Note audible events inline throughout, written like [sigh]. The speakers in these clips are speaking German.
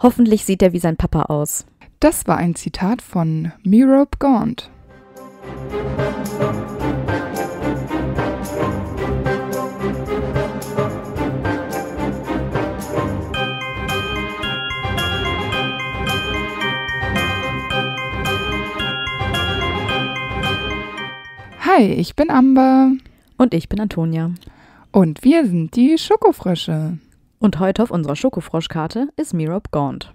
Hoffentlich sieht er wie sein Papa aus. Das war ein Zitat von Mirob Gaunt. Hi, ich bin Amber. Und ich bin Antonia. Und wir sind die Schokofrösche. Und heute auf unserer Schokofroschkarte ist Mirob Gaunt.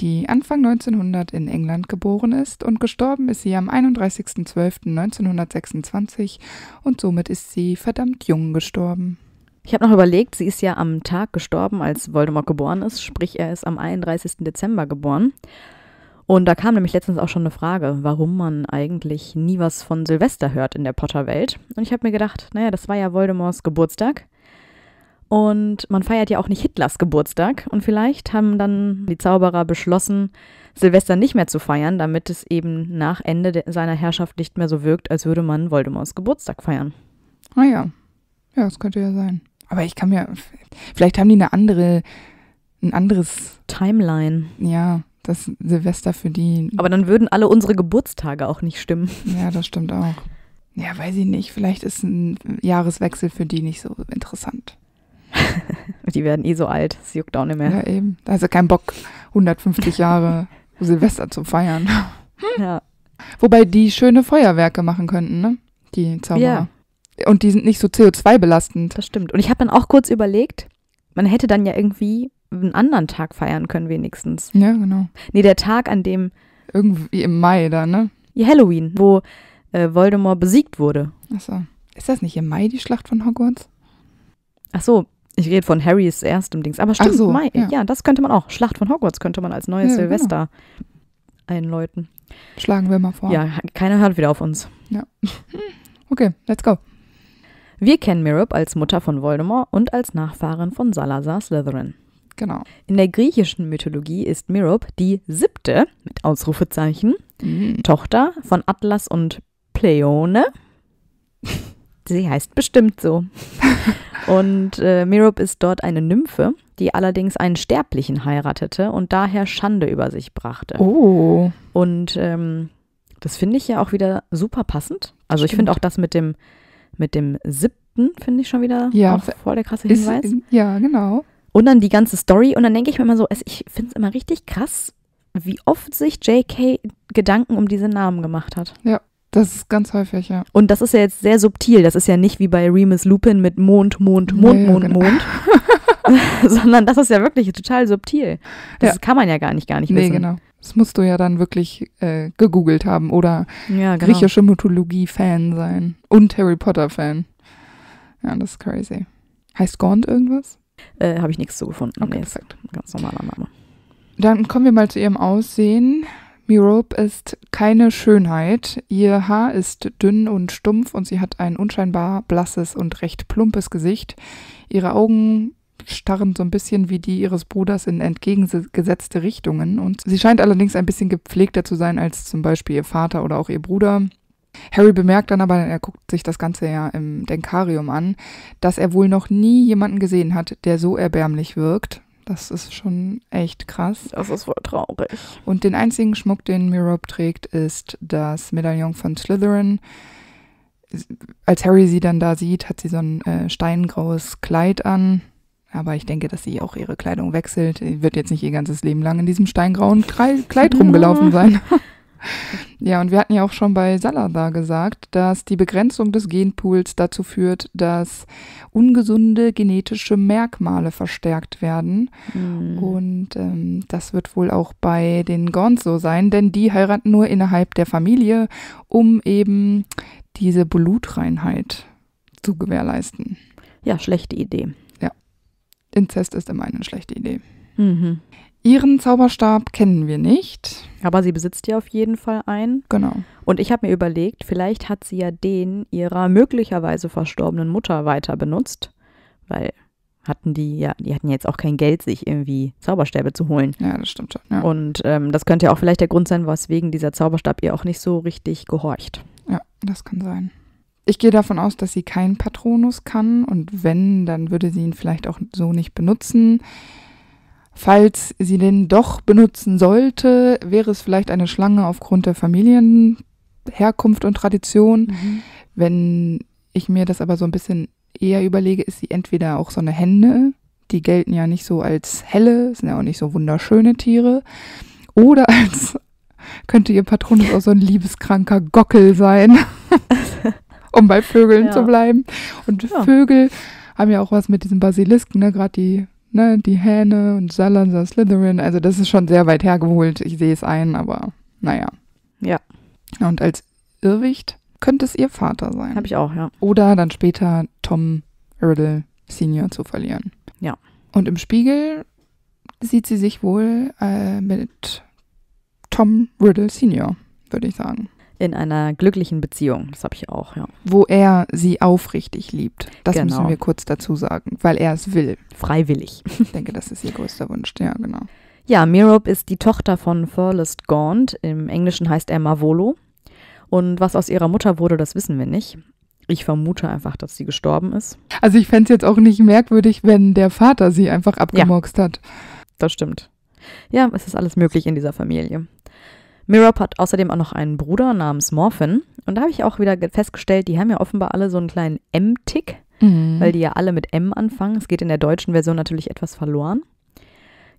Die Anfang 1900 in England geboren ist und gestorben ist sie am 31.12.1926 und somit ist sie verdammt jung gestorben. Ich habe noch überlegt, sie ist ja am Tag gestorben, als Voldemort geboren ist, sprich er ist am 31. Dezember geboren. Und da kam nämlich letztens auch schon eine Frage, warum man eigentlich nie was von Silvester hört in der Potter-Welt. Und ich habe mir gedacht, naja, das war ja Voldemorts Geburtstag. Und man feiert ja auch nicht Hitlers Geburtstag. Und vielleicht haben dann die Zauberer beschlossen, Silvester nicht mehr zu feiern, damit es eben nach Ende seiner Herrschaft nicht mehr so wirkt, als würde man Voldemorts Geburtstag feiern. Ah ja. Ja, das könnte ja sein. Aber ich kann mir. Vielleicht haben die eine andere. Ein anderes. Timeline. Ja, das Silvester für die. Aber dann würden alle unsere Geburtstage auch nicht stimmen. Ja, das stimmt auch. Ja, weiß ich nicht. Vielleicht ist ein Jahreswechsel für die nicht so interessant. Die werden eh so alt, es juckt auch nicht mehr. Ja, eben. Da ist ja kein Bock, 150 Jahre Silvester zu feiern. [laughs] Ja. Wobei die schöne Feuerwerke machen könnten, ne? Die Zauberer. Ja. Und die sind nicht so CO2-belastend. Das stimmt. Und ich habe dann auch kurz überlegt, man hätte dann ja irgendwie einen anderen Tag feiern können, wenigstens. Ja, genau. Nee, der Tag, an dem. Irgendwie im Mai da, ne? Ja, Halloween, wo äh, Voldemort besiegt wurde. Achso. Ist das nicht im Mai die Schlacht von Hogwarts? Ach so, ich rede von Harrys erstem Dings. Aber stimmt, so, Mai, ja. ja. das könnte man auch. Schlacht von Hogwarts könnte man als neues ja, genau. Silvester genau. einläuten. Schlagen wir mal vor. Ja, keiner hört wieder auf uns. Ja. [laughs] Okay, let's go. Wir kennen Mirup als Mutter von Voldemort und als Nachfahrin von Salazar Slytherin. Genau. In der griechischen Mythologie ist Mirup die siebte, mit Ausrufezeichen, mhm. Tochter von Atlas und Pleione. Sie heißt bestimmt so. [laughs] und äh, Mirob ist dort eine Nymphe, die allerdings einen Sterblichen heiratete und daher Schande über sich brachte. Oh. Und ähm, das finde ich ja auch wieder super passend. Also Stimmt. ich finde auch das mit dem, mit dem siebten, finde ich schon wieder ja, voll der krasse Hinweis. Ist, ja, genau. Und dann die ganze Story. Und dann denke ich mir immer so, ich finde es immer richtig krass, wie oft sich JK Gedanken um diese Namen gemacht hat. Ja. Das ist ganz häufig, ja. Und das ist ja jetzt sehr subtil. Das ist ja nicht wie bei Remus Lupin mit Mond, Mond, Mond, nee, Mond, genau. Mond. [laughs] [laughs] Sondern das ist ja wirklich total subtil. Das ja. kann man ja gar nicht, gar nicht nee, wissen. genau. Das musst du ja dann wirklich äh, gegoogelt haben oder ja, genau. griechische Mythologie-Fan sein und Harry Potter-Fan. Ja, das ist crazy. Heißt Gaunt irgendwas? Äh, Habe ich nichts zu gefunden. Okay, nee, perfekt. Ganz normaler Name. Dann kommen wir mal zu ihrem Aussehen. Mirope ist keine Schönheit. Ihr Haar ist dünn und stumpf und sie hat ein unscheinbar blasses und recht plumpes Gesicht. Ihre Augen starren so ein bisschen wie die ihres Bruders in entgegengesetzte Richtungen und sie scheint allerdings ein bisschen gepflegter zu sein als zum Beispiel ihr Vater oder auch ihr Bruder. Harry bemerkt dann aber, er guckt sich das Ganze ja im Denkarium an, dass er wohl noch nie jemanden gesehen hat, der so erbärmlich wirkt. Das ist schon echt krass. Das ist wohl traurig. Und den einzigen Schmuck, den Mirope trägt, ist das Medaillon von Slytherin. Als Harry sie dann da sieht, hat sie so ein äh, steingraues Kleid an. Aber ich denke, dass sie auch ihre Kleidung wechselt. Sie wird jetzt nicht ihr ganzes Leben lang in diesem steingrauen Kleid [laughs] rumgelaufen sein. [laughs] [laughs] Ja, und wir hatten ja auch schon bei Salazar gesagt, dass die Begrenzung des Genpools dazu führt, dass ungesunde genetische Merkmale verstärkt werden. Mhm. Und ähm, das wird wohl auch bei den Gorns so sein, denn die heiraten nur innerhalb der Familie, um eben diese Blutreinheit zu gewährleisten. Ja, schlechte Idee. Ja. Inzest ist immer eine schlechte Idee. Mhm. Ihren Zauberstab kennen wir nicht. Aber sie besitzt ja auf jeden Fall einen. Genau. Und ich habe mir überlegt, vielleicht hat sie ja den ihrer möglicherweise verstorbenen Mutter weiter benutzt, weil hatten die ja, die hatten jetzt auch kein Geld, sich irgendwie Zauberstäbe zu holen. Ja, das stimmt schon. Ja. Und ähm, das könnte ja auch vielleicht der Grund sein, weswegen dieser Zauberstab ihr auch nicht so richtig gehorcht. Ja, das kann sein. Ich gehe davon aus, dass sie kein Patronus kann und wenn, dann würde sie ihn vielleicht auch so nicht benutzen. Falls sie den doch benutzen sollte, wäre es vielleicht eine Schlange aufgrund der Familienherkunft und Tradition. Mhm. Wenn ich mir das aber so ein bisschen eher überlege, ist sie entweder auch so eine Hände, die gelten ja nicht so als helle, sind ja auch nicht so wunderschöne Tiere, oder als [laughs] könnte ihr Patronus auch so ein liebeskranker Gockel sein, [laughs] um bei Vögeln ja. zu bleiben. Und ja. Vögel haben ja auch was mit diesen Basilisken, ne? gerade die ne, die Hähne und Salazar Slytherin. Also das ist schon sehr weit hergeholt. Ich sehe es ein, aber naja. Ja. Und als Irrwicht könnte es ihr Vater sein. Habe ich auch, ja. Oder dann später Tom Riddle Senior zu verlieren. Ja. Und im Spiegel sieht sie sich wohl äh, mit Tom Riddle Senior, würde ich sagen in einer glücklichen Beziehung. Das habe ich auch, ja. Wo er sie aufrichtig liebt. Das genau. müssen wir kurz dazu sagen, weil er es will. Freiwillig. Ich denke, das ist ihr größter Wunsch. Ja, genau. Ja, Mirob ist die Tochter von Furlest Gaunt. Im Englischen heißt er Mavolo. Und was aus ihrer Mutter wurde, das wissen wir nicht. Ich vermute einfach, dass sie gestorben ist. Also ich fände es jetzt auch nicht merkwürdig, wenn der Vater sie einfach abgemoxt ja, hat. Das stimmt. Ja, es ist alles möglich in dieser Familie. Mirop hat außerdem auch noch einen Bruder namens Morphin. Und da habe ich auch wieder festgestellt, die haben ja offenbar alle so einen kleinen M-Tick, mhm. weil die ja alle mit M anfangen. Es geht in der deutschen Version natürlich etwas verloren.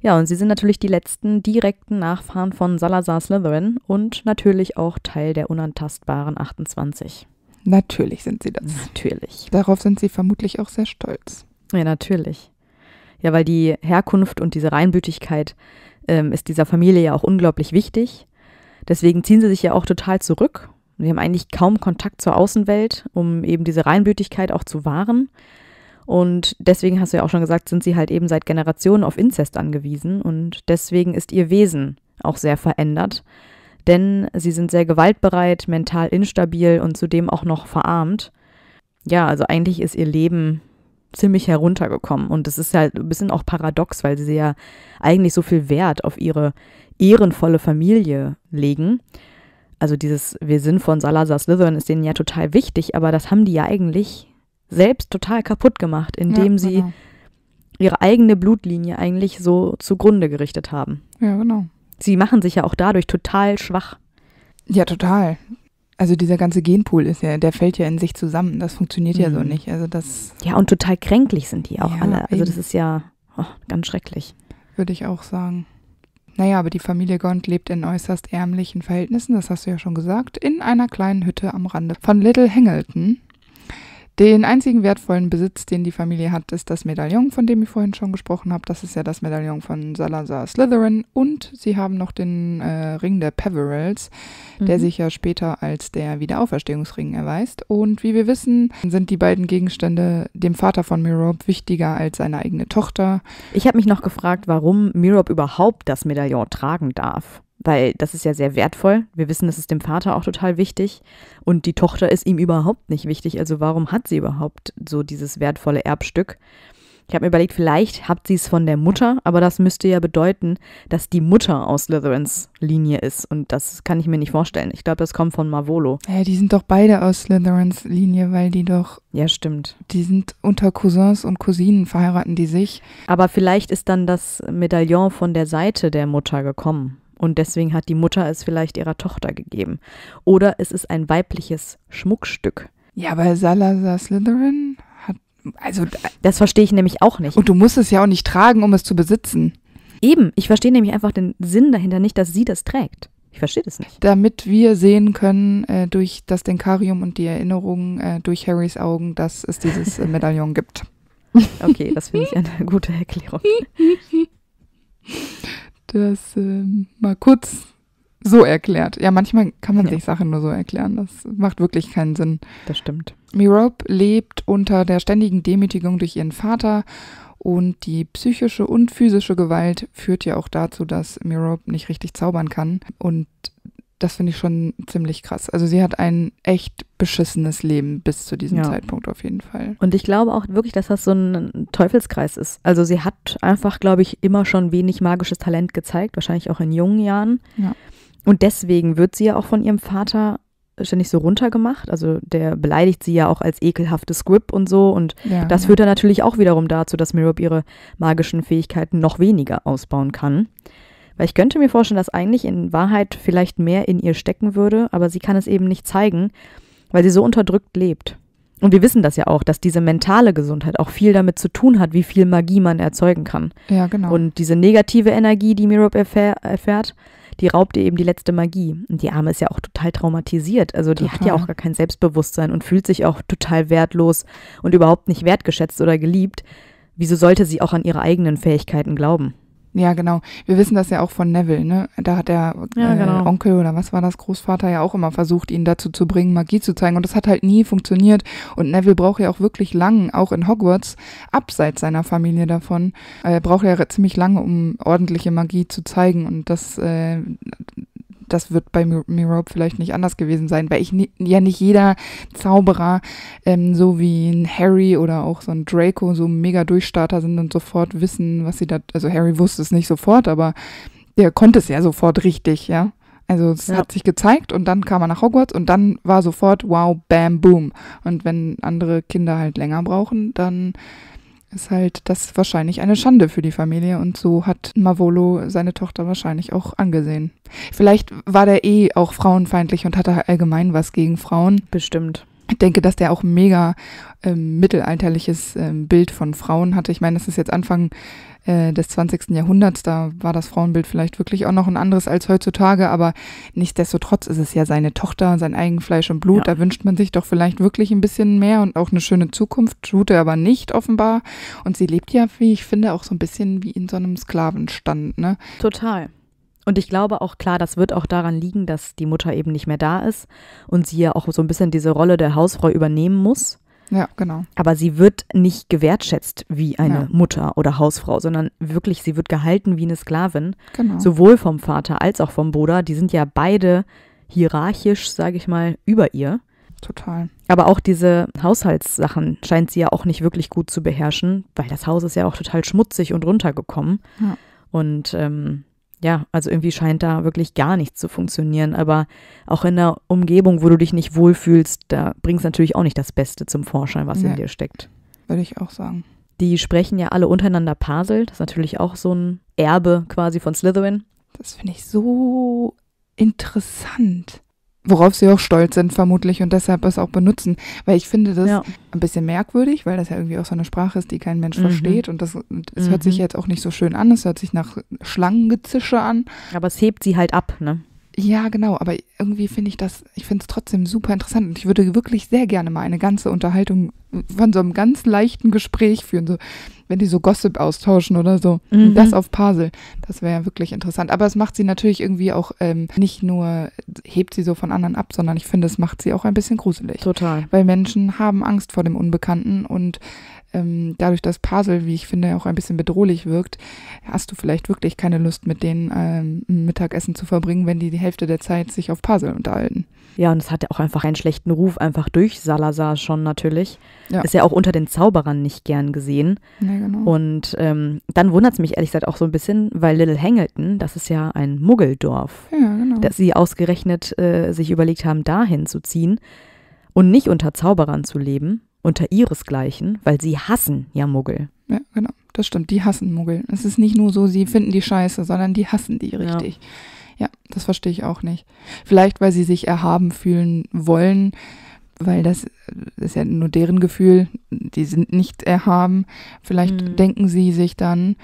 Ja, und sie sind natürlich die letzten direkten Nachfahren von Salazar Slytherin und natürlich auch Teil der unantastbaren 28. Natürlich sind sie das. Natürlich. Darauf sind sie vermutlich auch sehr stolz. Ja, natürlich. Ja, weil die Herkunft und diese Reinbütigkeit ähm, ist dieser Familie ja auch unglaublich wichtig. Deswegen ziehen sie sich ja auch total zurück. Sie haben eigentlich kaum Kontakt zur Außenwelt, um eben diese Reinblütigkeit auch zu wahren. Und deswegen hast du ja auch schon gesagt, sind sie halt eben seit Generationen auf Inzest angewiesen und deswegen ist ihr Wesen auch sehr verändert. Denn sie sind sehr gewaltbereit, mental instabil und zudem auch noch verarmt. Ja, also eigentlich ist ihr Leben ziemlich heruntergekommen und das ist halt ein bisschen auch paradox, weil sie ja eigentlich so viel Wert auf ihre ehrenvolle Familie legen. Also dieses Wir sind von Salazar Slytherin ist denen ja total wichtig, aber das haben die ja eigentlich selbst total kaputt gemacht, indem ja, genau. sie ihre eigene Blutlinie eigentlich so zugrunde gerichtet haben. Ja, genau. Sie machen sich ja auch dadurch total schwach. Ja, total. Also dieser ganze Genpool ist ja, der fällt ja in sich zusammen. Das funktioniert mhm. ja so mhm. nicht. Also das Ja, und total kränklich sind die auch ja, alle. Also eben. das ist ja oh, ganz schrecklich. Würde ich auch sagen. Naja, aber die Familie Gond lebt in äußerst ärmlichen Verhältnissen, das hast du ja schon gesagt, in einer kleinen Hütte am Rande von Little Hangleton. Den einzigen wertvollen Besitz, den die Familie hat, ist das Medaillon, von dem ich vorhin schon gesprochen habe. Das ist ja das Medaillon von Salazar Slytherin. Und sie haben noch den äh, Ring der Peverells, mhm. der sich ja später als der Wiederauferstehungsring erweist. Und wie wir wissen, sind die beiden Gegenstände dem Vater von Mirob wichtiger als seine eigene Tochter. Ich habe mich noch gefragt, warum Mirob überhaupt das Medaillon tragen darf weil das ist ja sehr wertvoll. Wir wissen, das ist dem Vater auch total wichtig und die Tochter ist ihm überhaupt nicht wichtig. Also warum hat sie überhaupt so dieses wertvolle Erbstück? Ich habe mir überlegt, vielleicht habt sie es von der Mutter, aber das müsste ja bedeuten, dass die Mutter aus Slytherins Linie ist. Und das kann ich mir nicht vorstellen. Ich glaube, das kommt von Marvolo. Ja, die sind doch beide aus Slytherins Linie, weil die doch. Ja, stimmt. Die sind unter Cousins und Cousinen verheiraten die sich. Aber vielleicht ist dann das Medaillon von der Seite der Mutter gekommen und deswegen hat die Mutter es vielleicht ihrer Tochter gegeben. Oder es ist ein weibliches Schmuckstück. Ja, aber Salazar Slytherin hat. Also, das verstehe ich nämlich auch nicht. Und du musst es ja auch nicht tragen, um es zu besitzen. Eben, ich verstehe nämlich einfach den Sinn dahinter nicht, dass sie das trägt. Ich verstehe das nicht. Damit wir sehen können äh, durch das Denkarium und die Erinnerungen äh, durch Harrys Augen, dass es dieses äh, Medaillon gibt. [laughs] Okay, das finde ich eine gute Erklärung. [laughs] das ähm, mal kurz so erklärt. Ja, manchmal kann man ja. sich Sachen nur so erklären. Das macht wirklich keinen Sinn. Das stimmt. Mirope lebt unter der ständigen Demütigung durch ihren Vater und die psychische und physische Gewalt führt ja auch dazu, dass Mirope nicht richtig zaubern kann und das finde ich schon ziemlich krass. Also sie hat ein echt beschissenes Leben bis zu diesem ja. Zeitpunkt auf jeden Fall. Und ich glaube auch wirklich, dass das so ein Teufelskreis ist. Also sie hat einfach, glaube ich, immer schon wenig magisches Talent gezeigt, wahrscheinlich auch in jungen Jahren. Ja. Und deswegen wird sie ja auch von ihrem Vater ständig so runtergemacht. Also der beleidigt sie ja auch als ekelhaftes Grip und so. Und ja, das führt dann natürlich auch wiederum dazu, dass Mirob ihre magischen Fähigkeiten noch weniger ausbauen kann. Weil ich könnte mir vorstellen, dass eigentlich in Wahrheit vielleicht mehr in ihr stecken würde, aber sie kann es eben nicht zeigen, weil sie so unterdrückt lebt. Und wir wissen das ja auch, dass diese mentale Gesundheit auch viel damit zu tun hat, wie viel Magie man erzeugen kann. Ja, genau. Und diese negative Energie, die Mirob erfähr erfährt, die raubt ihr eben die letzte Magie. Und die Arme ist ja auch total traumatisiert. Also die total. hat ja auch gar kein Selbstbewusstsein und fühlt sich auch total wertlos und überhaupt nicht wertgeschätzt oder geliebt. Wieso sollte sie auch an ihre eigenen Fähigkeiten glauben? Ja, genau. Wir wissen das ja auch von Neville, ne? Da hat der ja, äh, genau. Onkel oder was war das, Großvater ja auch immer versucht, ihn dazu zu bringen, Magie zu zeigen. Und das hat halt nie funktioniert. Und Neville braucht ja auch wirklich lang, auch in Hogwarts, abseits seiner Familie davon, äh, braucht er ja ziemlich lange, um ordentliche Magie zu zeigen. Und das äh, das wird bei Mirope vielleicht nicht anders gewesen sein, weil ich ja nicht jeder Zauberer, ähm, so wie ein Harry oder auch so ein Draco, so mega Durchstarter sind und sofort wissen, was sie da. Also Harry wusste es nicht sofort, aber der konnte es ja sofort richtig, ja. Also es ja. hat sich gezeigt und dann kam er nach Hogwarts und dann war sofort wow, bam, boom. Und wenn andere Kinder halt länger brauchen, dann ist halt das wahrscheinlich eine Schande für die Familie und so hat Mavolo seine Tochter wahrscheinlich auch angesehen. Vielleicht war der eh auch frauenfeindlich und hatte allgemein was gegen Frauen. Bestimmt. Ich denke, dass der auch mega ähm, mittelalterliches ähm, Bild von Frauen hatte. Ich meine, das ist jetzt Anfang äh, des 20. Jahrhunderts. Da war das Frauenbild vielleicht wirklich auch noch ein anderes als heutzutage, aber nichtsdestotrotz ist es ja seine Tochter, sein Eigenfleisch und Blut. Ja. Da wünscht man sich doch vielleicht wirklich ein bisschen mehr und auch eine schöne Zukunft, tut er aber nicht offenbar. Und sie lebt ja, wie ich finde, auch so ein bisschen wie in so einem Sklavenstand. Ne? Total. Und ich glaube auch klar, das wird auch daran liegen, dass die Mutter eben nicht mehr da ist und sie ja auch so ein bisschen diese Rolle der Hausfrau übernehmen muss. Ja, genau. Aber sie wird nicht gewertschätzt wie eine ja. Mutter oder Hausfrau, sondern wirklich, sie wird gehalten wie eine Sklavin. Genau. Sowohl vom Vater als auch vom Bruder. Die sind ja beide hierarchisch, sage ich mal, über ihr. Total. Aber auch diese Haushaltssachen scheint sie ja auch nicht wirklich gut zu beherrschen, weil das Haus ist ja auch total schmutzig und runtergekommen. Ja. Und ähm, ja, also irgendwie scheint da wirklich gar nichts zu funktionieren. Aber auch in der Umgebung, wo du dich nicht wohlfühlst, da bringt es natürlich auch nicht das Beste zum Vorschein, was nee, in dir steckt. Würde ich auch sagen. Die sprechen ja alle untereinander Paselt. Das ist natürlich auch so ein Erbe quasi von Slytherin. Das finde ich so interessant worauf sie auch stolz sind vermutlich und deshalb es auch benutzen. Weil ich finde das ja. ein bisschen merkwürdig, weil das ja irgendwie auch so eine Sprache ist, die kein Mensch mhm. versteht und das es mhm. hört sich mhm. jetzt auch nicht so schön an, es hört sich nach Schlangengezische an. Aber es hebt sie halt ab, ne? Ja, genau, aber irgendwie finde ich das, ich finde es trotzdem super interessant und ich würde wirklich sehr gerne mal eine ganze Unterhaltung von so einem ganz leichten Gespräch führen. So, wenn die so Gossip austauschen oder so. Mhm. Das auf Pasel. Das wäre ja wirklich interessant. Aber es macht sie natürlich irgendwie auch ähm, nicht nur, hebt sie so von anderen ab, sondern ich finde, es macht sie auch ein bisschen gruselig. Total. Weil Menschen haben Angst vor dem Unbekannten und ähm, dadurch, dass Pasel, wie ich finde, auch ein bisschen bedrohlich wirkt, hast du vielleicht wirklich keine Lust, mit denen ähm, Mittagessen zu verbringen, wenn die die Hälfte der Zeit sich auf Pasel unterhalten. Ja, und es hat ja auch einfach einen schlechten Ruf, einfach durch Salazar schon natürlich. Ja. Ist ja auch unter den Zauberern nicht gern gesehen. Ja, genau. Und ähm, dann wundert es mich ehrlich gesagt auch so ein bisschen, weil Little Hangleton, das ist ja ein Muggeldorf, ja, genau. dass sie ausgerechnet äh, sich überlegt haben, dahin zu ziehen und nicht unter Zauberern zu leben unter ihresgleichen, weil sie hassen ja Muggel. Ja, genau. Das stimmt. Die hassen Muggel. Es ist nicht nur so, sie finden die scheiße, sondern die hassen die richtig. Ja, ja das verstehe ich auch nicht. Vielleicht, weil sie sich erhaben fühlen wollen, weil das äh, ist ja nur deren Gefühl. Die sind nicht erhaben. Vielleicht hm. denken sie sich dann,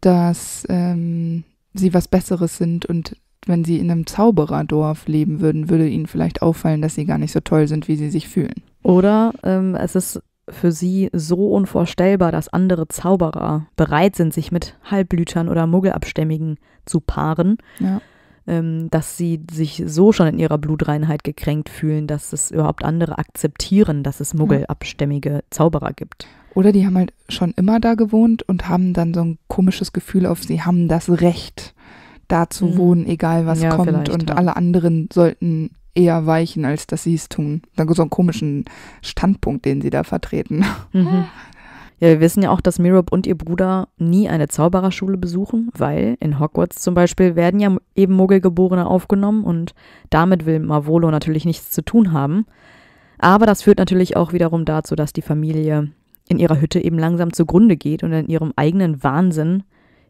dass ähm, sie was Besseres sind und wenn sie in einem Zaubererdorf leben würden, würde ihnen vielleicht auffallen, dass sie gar nicht so toll sind, wie sie sich fühlen. Oder ähm, es ist für sie so unvorstellbar, dass andere Zauberer bereit sind, sich mit Halbblütern oder Muggelabstämmigen zu paaren, ja. ähm, dass sie sich so schon in ihrer Blutreinheit gekränkt fühlen, dass es überhaupt andere akzeptieren, dass es Muggelabstämmige Zauberer gibt. Oder die haben halt schon immer da gewohnt und haben dann so ein komisches Gefühl auf, sie haben das Recht da zu mhm. wohnen, egal was ja, kommt. Und ja. alle anderen sollten eher weichen, als dass sie es tun. Dann so einen komischen Standpunkt, den sie da vertreten. [laughs] Mhm. Ja, wir wissen ja auch, dass Mirob und ihr Bruder nie eine Zaubererschule besuchen, weil in Hogwarts zum Beispiel werden ja eben Muggelgeborene aufgenommen und damit will Marvolo natürlich nichts zu tun haben. Aber das führt natürlich auch wiederum dazu, dass die Familie in ihrer Hütte eben langsam zugrunde geht und in ihrem eigenen Wahnsinn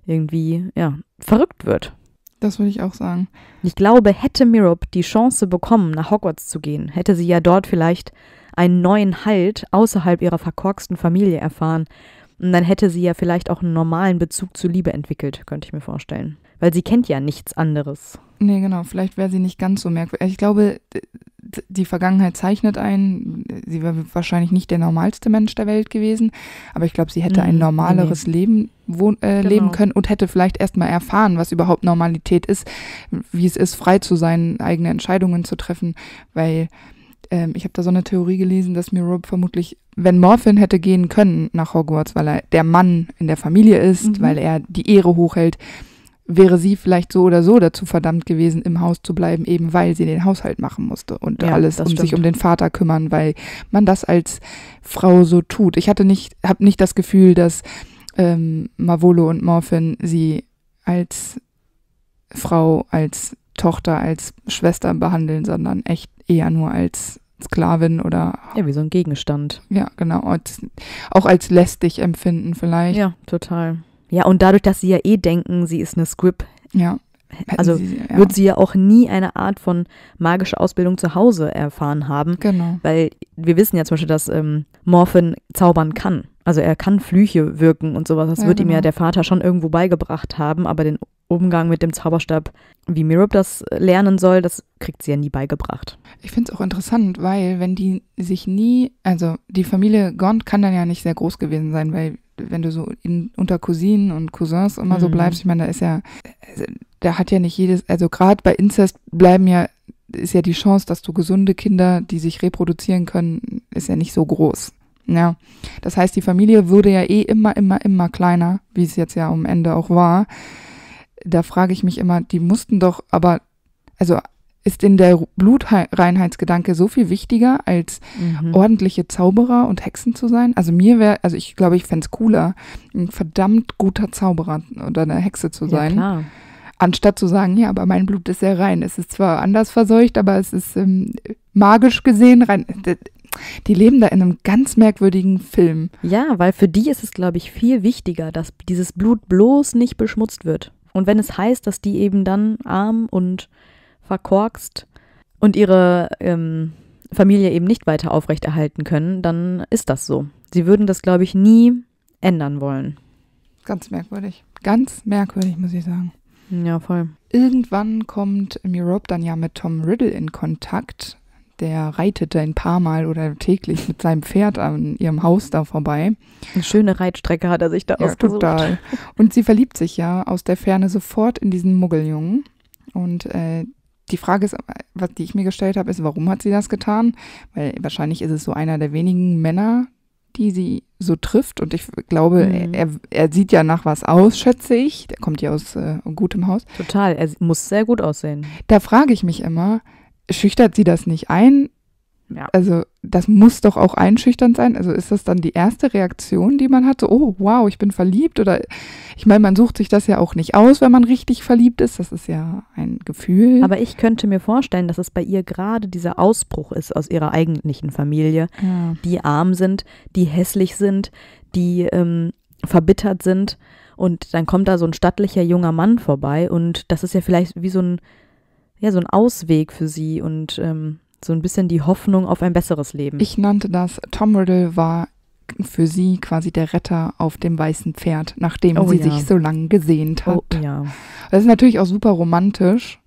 irgendwie, ja, verrückt wird. Das würde ich auch sagen. Ich glaube, hätte Mirob die Chance bekommen, nach Hogwarts zu gehen, hätte sie ja dort vielleicht einen neuen Halt außerhalb ihrer verkorksten Familie erfahren. Und dann hätte sie ja vielleicht auch einen normalen Bezug zur Liebe entwickelt, könnte ich mir vorstellen. Weil sie kennt ja nichts anderes. Nee, genau. Vielleicht wäre sie nicht ganz so merkwürdig. Ich glaube, die Vergangenheit zeichnet einen. Sie wäre wahrscheinlich nicht der normalste Mensch der Welt gewesen, aber ich glaube, sie hätte mhm. ein normaleres mhm. Leben wo, äh, genau. leben können und hätte vielleicht erstmal erfahren, was überhaupt Normalität ist, wie es ist, frei zu sein, eigene Entscheidungen zu treffen, weil ähm, ich habe da so eine Theorie gelesen, dass mir Rob vermutlich, wenn Morphin hätte gehen können nach Hogwarts, weil er der Mann in der Familie ist, mhm. weil er die Ehre hochhält, wäre sie vielleicht so oder so dazu verdammt gewesen, im Haus zu bleiben, eben weil sie den Haushalt machen musste und ja, alles um sich um den Vater kümmern, weil man das als Frau so tut. Ich hatte nicht, habe nicht das Gefühl, dass ähm, Mavolo und Morphin sie als Frau, als Tochter, als Schwester behandeln, sondern echt eher nur als Sklavin oder. Ja, wie so ein Gegenstand. Ja, genau. Als, auch als lästig empfinden vielleicht. Ja, total. Ja, und dadurch, dass sie ja eh denken, sie ist eine Scrib. Ja. Also sie, ja. wird sie ja auch nie eine Art von magischer Ausbildung zu Hause erfahren haben. Genau. Weil wir wissen ja zum Beispiel, dass ähm, Morphin zaubern kann. Also er kann Flüche wirken und sowas. Das ja, wird genau. ihm ja genau. der Vater schon irgendwo beigebracht haben, aber den Umgang mit dem Zauberstab, wie Mirup das lernen soll, das kriegt sie ja nie beigebracht. Ich finde es auch interessant, weil wenn die sich nie, also die Familie Gond kann dann ja nicht sehr groß gewesen sein, weil wenn du so in, unter Cousinen und Cousins immer mhm. so bleibst, ich meine, da ist ja, also, da hat ja nicht jedes, also gerade bei Inzest bleiben ja, ist ja die Chance, dass du gesunde Kinder, die sich reproduzieren können, ist ja nicht so groß. Ja, das heißt, die Familie würde ja eh immer, immer, immer kleiner, wie es jetzt ja am Ende auch war. Da frage ich mich immer, die mussten doch aber, also ist in der Blutreinheitsgedanke so viel wichtiger, als mhm. ordentliche Zauberer und Hexen zu sein. Also mir wäre, also ich glaube, ich fände es cooler, ein verdammt guter Zauberer oder eine Hexe zu sein. Ja, klar. Anstatt zu sagen, ja, aber mein Blut ist sehr rein. Es ist zwar anders verseucht, aber es ist ähm, magisch gesehen rein. Die leben da in einem ganz merkwürdigen Film. Ja, weil für die ist es, glaube ich, viel wichtiger, dass dieses Blut bloß nicht beschmutzt wird. Und wenn es heißt, dass die eben dann arm und verkorkst und ihre ähm, Familie eben nicht weiter aufrechterhalten können, dann ist das so. Sie würden das, glaube ich, nie ändern wollen. Ganz merkwürdig. Ganz merkwürdig, muss ich sagen. Ja, voll. Irgendwann kommt Mirope dann ja mit Tom Riddle in Kontakt. Der reitete ein paar Mal oder täglich mit seinem Pferd an ihrem Haus da vorbei. Eine schöne Reitstrecke hat er sich da ja, ausgesucht. total. Und sie verliebt sich ja aus der Ferne sofort in diesen Muggeljungen. Und äh, die Frage ist, was die ich mir gestellt habe, ist, warum hat sie das getan? Weil wahrscheinlich ist es so einer der wenigen Männer, die sie so trifft. Und ich glaube, mhm. er, er, sieht ja nach was aus, schätze ich. Der kommt ja aus äh, gutem Haus. Total, er muss sehr gut aussehen. Da frage ich mich immer, schüchtert sie das nicht ein, ja. Also das muss doch auch einschüchternd sein. Also ist das dann die erste Reaktion, die man hat? So, oh, wow, ich bin verliebt. Oder ich meine, man sucht sich das ja auch nicht aus, wenn man richtig verliebt ist. Das ist ja ein Gefühl. Aber ich könnte mir vorstellen, dass es bei ihr gerade dieser Ausbruch ist aus ihrer eigentlichen Familie, ja. die arm sind, die hässlich sind, die ähm, verbittert sind. Und dann kommt da so ein stattlicher junger Mann vorbei und das ist ja vielleicht wie so ein, ja, so ein Ausweg für sie und ähm, so ein bisschen die Hoffnung auf ein besseres Leben. Ich nannte das, Tom Riddle war für sie quasi der Retter auf dem weißen Pferd, nachdem oh, sie ja. sich so lange gesehnt oh hat. Oh, ja. Das ist natürlich auch super romantisch,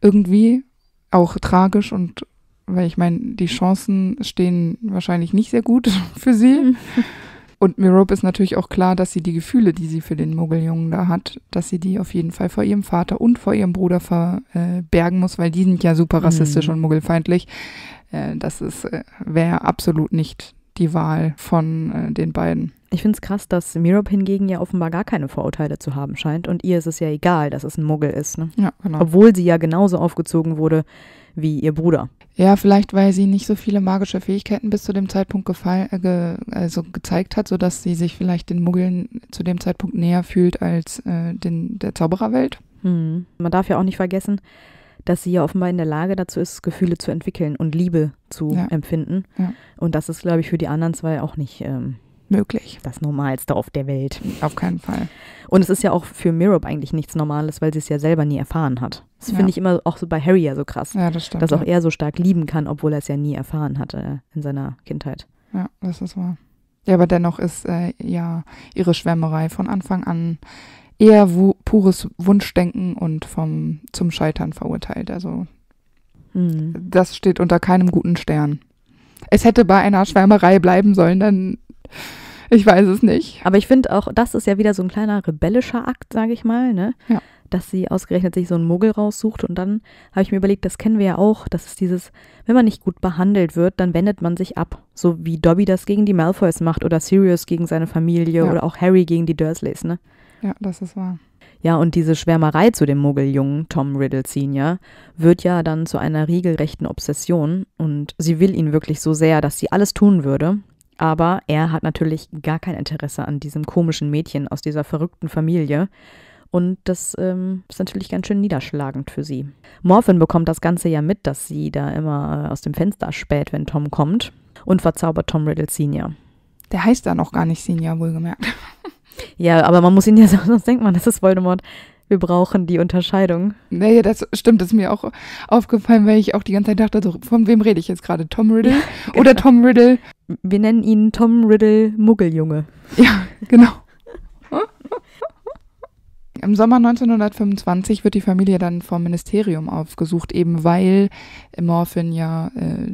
irgendwie auch tragisch und weil ich meine, die Chancen stehen wahrscheinlich nicht sehr gut [laughs] für sie. [laughs] Und Mirope ist natürlich auch klar, dass sie die Gefühle, die sie für den Muggeljungen da hat, dass sie die auf jeden Fall vor ihrem Vater und vor ihrem Bruder verbergen muss, weil die sind ja super mhm. rassistisch mhm. und muggelfeindlich. Äh, das ist äh, wäre absolut nicht die Wahl von äh, den beiden. Ich finde es krass, dass Mirope hingegen ja offenbar gar keine Vorurteile zu haben scheint und ihr ist es ja egal, dass es ein Muggel ist. Ne? Ja, genau. Obwohl sie ja genauso aufgezogen wurde wie ihr Bruder. Ja, vielleicht, weil sie nicht so viele magische Fähigkeiten bis zu dem Zeitpunkt gefallen, äh, ge, also gezeigt hat, sodass sie sich vielleicht den Muggeln zu dem Zeitpunkt näher fühlt als äh, den, der Zaubererwelt. Hm. Man darf ja auch nicht vergessen, dass sie ja offenbar in der Lage dazu ist, Gefühle zu entwickeln und Liebe zu ja. empfinden. Ja. Und das ist, glaube ich, für die anderen zwei auch nicht ähm, möglich. Das Normalste auf der Welt. Auf keinen Fall. Und es ist ja auch für Mirob eigentlich nichts Normales, weil sie es ja selber nie erfahren hat. Das ja. finde ich immer auch so bei Harry ja so krass. Ja, das stimmt. Dass auch er so stark lieben kann, obwohl er es ja nie erfahren hatte äh, in seiner Kindheit. Ja, das ist wahr. Ja, aber dennoch ist äh, ja ihre Schwärmerei von Anfang an eher pures Wunschdenken und vom, zum Scheitern verurteilt. Also mhm. das steht unter keinem guten Stern. Es hätte bei einer Schwärmerei bleiben sollen, dann ich weiß es nicht. Aber ich finde auch, das ist ja wieder so ein kleiner rebellischer Akt, sage ich mal, ne? Ja. Dass sie ausgerechnet sich so einen Mogel raussucht und dann habe ich mir überlegt, das kennen wir ja auch, dass es dieses, wenn man nicht gut behandelt wird, dann wendet man sich ab. So wie Dobby das gegen die Malfoys macht oder Sirius gegen seine Familie ja. oder auch Harry gegen die Dursleys, ne? Ja, das ist wahr. Ja, und diese Schwärmerei zu dem Muggeljungen Tom Riddle Senior wird ja dann zu einer regelrechten Obsession und sie will ihn wirklich so sehr, dass sie alles tun würde, aber er hat natürlich gar kein Interesse an diesem komischen Mädchen aus dieser verrückten Familie. Und das ähm, ist natürlich ganz schön niederschlagend für sie. Morphin bekommt das Ganze ja mit, dass sie da immer äh, aus dem Fenster späht, wenn Tom kommt. Und verzaubert Tom Riddle Senior. Der heißt da noch gar nicht Senior, wohlgemerkt. ja, aber man muss ihn ja, [laughs] sonst denkt man, das ist Voldemort wir brauchen die Unterscheidung. Naja, das stimmt, das ist mir auch aufgefallen, weil ich auch die ganze Zeit dachte, so, von wem rede ich jetzt gerade? Tom Riddle ja, [laughs] oder genau. Tom Riddle? Wir nennen ihn Tom Riddle Muggeljunge. Ja, [laughs] genau. Im Sommer 1925 wird die Familie dann vom Ministerium aufgesucht, eben weil Morphin ja äh,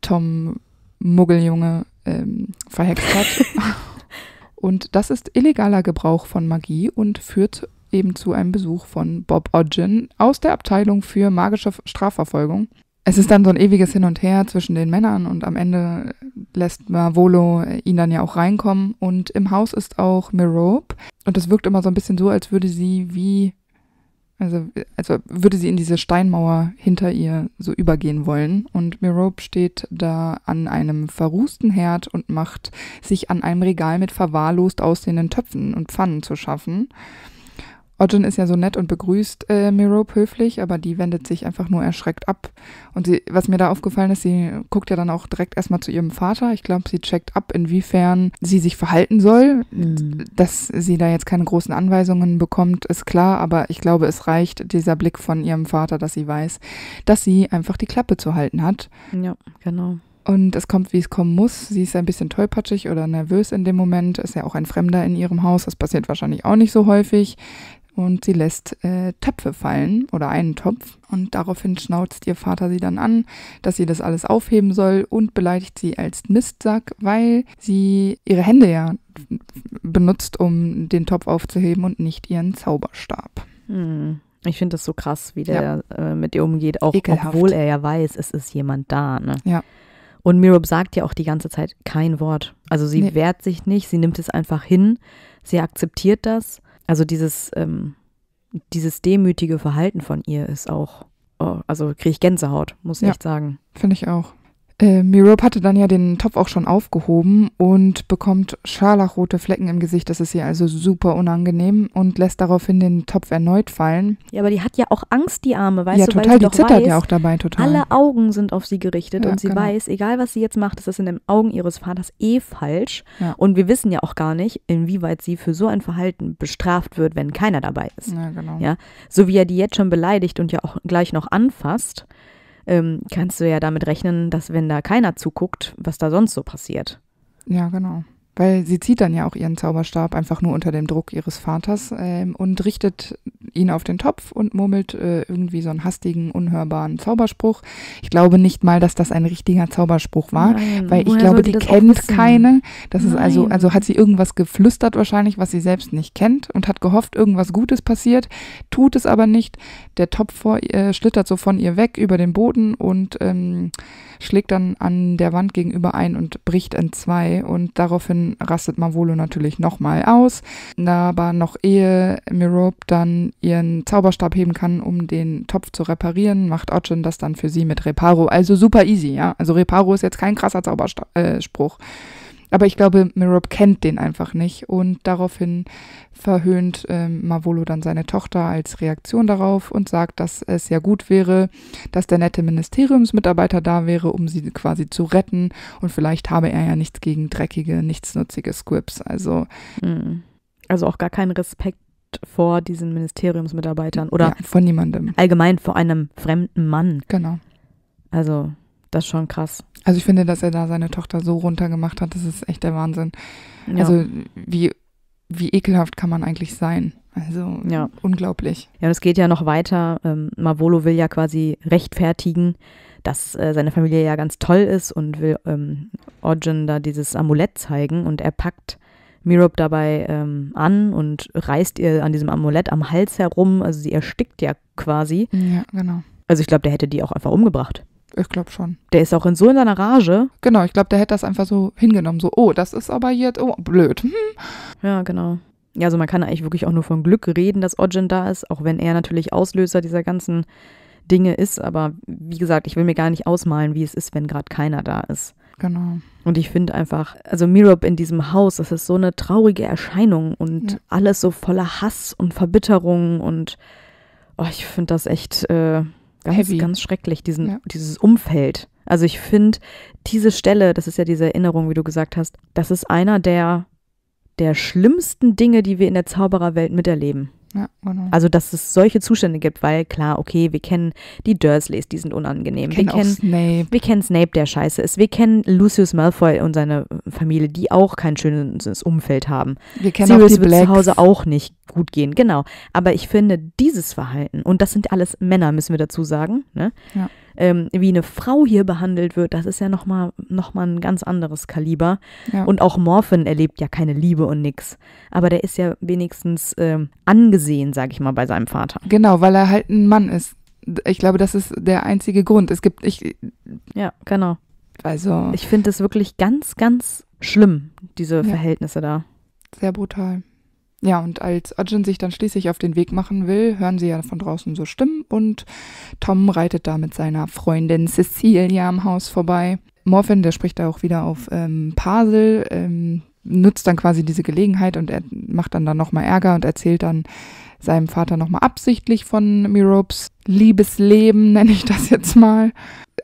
Tom Muggeljunge ähm, verhext hat. [laughs] und das ist illegaler Gebrauch von Magie und führt eben zu einem Besuch von Bob Ogden aus der Abteilung für magische Strafverfolgung. Es ist dann so ein ewiges Hin und Her zwischen den Männern und am Ende lässt Marvolo ihn dann ja auch reinkommen. Und im Haus ist auch Mirope und es wirkt immer so ein bisschen so, als würde sie wie, also, also würde sie in diese Steinmauer hinter ihr so übergehen wollen. Und Mirope steht da an einem verrußten Herd und macht sich an einem Regal mit verwahrlost aussehenden Töpfen und Pfannen zu schaffen. Ogden ist ja so nett und begrüßt äh, Mirope höflich, aber die wendet sich einfach nur erschreckt ab. Und sie, was mir da aufgefallen ist, sie guckt ja dann auch direkt erstmal zu ihrem Vater. Ich glaube, sie checkt ab, inwiefern sie sich verhalten soll. Mhm. Dass sie da jetzt keine großen Anweisungen bekommt, ist klar, aber ich glaube, es reicht dieser Blick von ihrem Vater, dass sie weiß, dass sie einfach die Klappe zu halten hat. Ja, genau. Und es kommt, wie es kommen muss. Sie ist ein bisschen tollpatschig oder nervös in dem Moment. Ist ja auch ein Fremder in ihrem Haus. Das passiert wahrscheinlich auch nicht so häufig und sie lässt äh, Töpfe fallen oder einen Topf und daraufhin schnauzt ihr Vater sie dann an, dass sie das alles aufheben soll und beleidigt sie als Mistsack, weil sie ihre Hände ja benutzt, um den Topf aufzuheben und nicht ihren Zauberstab. Hm. Ich finde das so krass, wie der ja. äh, mit ihr umgeht, auch Ekelhaft. obwohl er ja weiß, es ist jemand da. Ne? Ja. Und Mirob sagt ja auch die ganze Zeit kein Wort. Also sie nee. wehrt sich nicht, sie nimmt es einfach hin, sie akzeptiert das also dieses, ähm, dieses demütige Verhalten von ihr ist auch, oh, also kriege ich Gänsehaut, muss ich ja, echt sagen. Finde ich auch. Äh, Mirope hatte dann ja den Topf auch schon aufgehoben und bekommt scharlachrote Flecken im Gesicht. Das ist ihr also super unangenehm und lässt daraufhin den Topf erneut fallen. Ja, aber die hat ja auch Angst, die Arme, weißt ja, du? Ja, total. Die zittert weiß, ja auch dabei total. Alle Augen sind auf sie gerichtet ja, und sie genau. weiß, egal was sie jetzt macht, das ist in den Augen ihres Vaters eh falsch. Ja. Und wir wissen ja auch gar nicht, inwieweit sie für so ein Verhalten bestraft wird, wenn keiner dabei ist. Ja, genau. Ja? So wie er die jetzt schon beleidigt und ja auch gleich noch anfasst ähm, kannst du ja damit rechnen, dass wenn da keiner zuguckt, was da sonst so passiert. Ja, genau weil sie zieht dann ja auch ihren Zauberstab einfach nur unter dem Druck ihres Vaters ähm, und richtet ihn auf den Topf und murmelt äh, irgendwie so einen hastigen, unhörbaren Zauberspruch. Ich glaube nicht mal, dass das ein richtiger Zauberspruch war, Nein, weil ich glaube, die kennt keine. Das Nein. ist also, also hat sie irgendwas geflüstert wahrscheinlich, was sie selbst nicht kennt und hat gehofft, irgendwas Gutes passiert, tut es aber nicht. Der Topf vor, äh, schlittert so von ihr weg über den Boden und ähm, schlägt dann an der Wand gegenüber ein und bricht in zwei und daraufhin rastet Mavolo natürlich nochmal aus, aber noch ehe Mirope dann ihren Zauberstab heben kann, um den Topf zu reparieren, macht Otchen das dann für sie mit Reparo, also super easy, ja, also Reparo ist jetzt kein krasser Zauberspruch. Äh, aber ich glaube, Mirob kennt den einfach nicht und daraufhin verhöhnt ähm, Mavolo dann seine Tochter als Reaktion darauf und sagt, dass es ja gut wäre, dass der nette Ministeriumsmitarbeiter da wäre, um sie quasi zu retten und vielleicht habe er ja nichts gegen dreckige, nichtsnutzige Squibs. Also, hm. also auch gar keinen Respekt vor diesen Ministeriumsmitarbeitern oder ja, von niemandem. Allgemein vor einem fremden Mann. Genau. Also das ist schon krass. Also ich finde, dass er da seine Tochter so runtergemacht hat, das ist echt der Wahnsinn. Also ja. Also wie, wie ekelhaft kann man eigentlich sein? Also ja. unglaublich. Ja, und es geht ja noch weiter. Ähm, Mavolo will ja quasi rechtfertigen, dass äh, seine Familie ja ganz toll ist und will ähm, Orjan da dieses Amulett zeigen und er packt Mirob dabei ähm, an und reißt ihr an diesem Amulett am Hals herum. Also sie erstickt ja quasi. Ja, genau. Also ich glaube, der hätte die auch einfach umgebracht. Ich glaube schon. Der ist auch in so in seiner Rage. Genau, ich glaube, der hätte das einfach so hingenommen. So, oh, das ist aber jetzt, oh, blöd. Hm. [laughs] Ja, genau. Ja, also man kann eigentlich wirklich auch nur von Glück reden, dass Ojin da ist, auch wenn er natürlich Auslöser dieser ganzen Dinge ist. Aber wie gesagt, ich will mir gar nicht ausmalen, wie es ist, wenn gerade keiner da ist. Genau. Und ich finde einfach, also Mirob in diesem Haus, das ist so eine traurige Erscheinung und ja. alles so voller Hass und Verbitterung und oh, ich finde das echt. Äh, Ganz, Heavy. ganz schrecklich, diesen, ja. dieses Umfeld. Also ich finde, diese Stelle, das ist ja diese Erinnerung, wie du gesagt hast, das ist einer der, der schlimmsten Dinge, die wir in der Zaubererwelt miterleben. Ja, genau. Also, dass es solche Zustände gibt, weil klar, okay, wir kennen die Dursleys, die sind unangenehm. Kennen wir kennen Snape. Wir kennen Snape, der scheiße ist. Wir kennen Lucius Malfoy und seine äh, Familie, die auch kein schönes Umfeld haben. Wir kennen Sirius auch die wird zu Hause auch nicht gut gehen, genau. Aber ich finde, dieses Verhalten, und das sind alles Männer, müssen wir dazu sagen, ne? Ja ähm, wie eine Frau hier behandelt wird, das ist ja nochmal noch mal ein ganz anderes Kaliber. Ja. Und auch Morphin erlebt ja keine Liebe und nix. Aber der ist ja wenigstens ähm, angesehen, sag ich mal, bei seinem Vater. Genau, weil er halt ein Mann ist. Ich glaube, das ist der einzige Grund. Es gibt, ich. Ja, genau. Also. Ich finde es wirklich ganz, ganz schlimm, diese ja. Verhältnisse da. Sehr brutal. Ja, und als Ajin sich dann schließlich auf den Weg machen will, hören sie ja von draußen so Stimmen und Tom reitet da mit seiner Freundin Cecilia am Haus vorbei. Morfin, der spricht da auch wieder auf ähm, Pasel, ähm, nutzt dann quasi diese Gelegenheit und er macht dann dann nochmal Ärger und erzählt dann seinem Vater nochmal absichtlich von Miropes Liebesleben, [laughs] nenne ich das jetzt mal.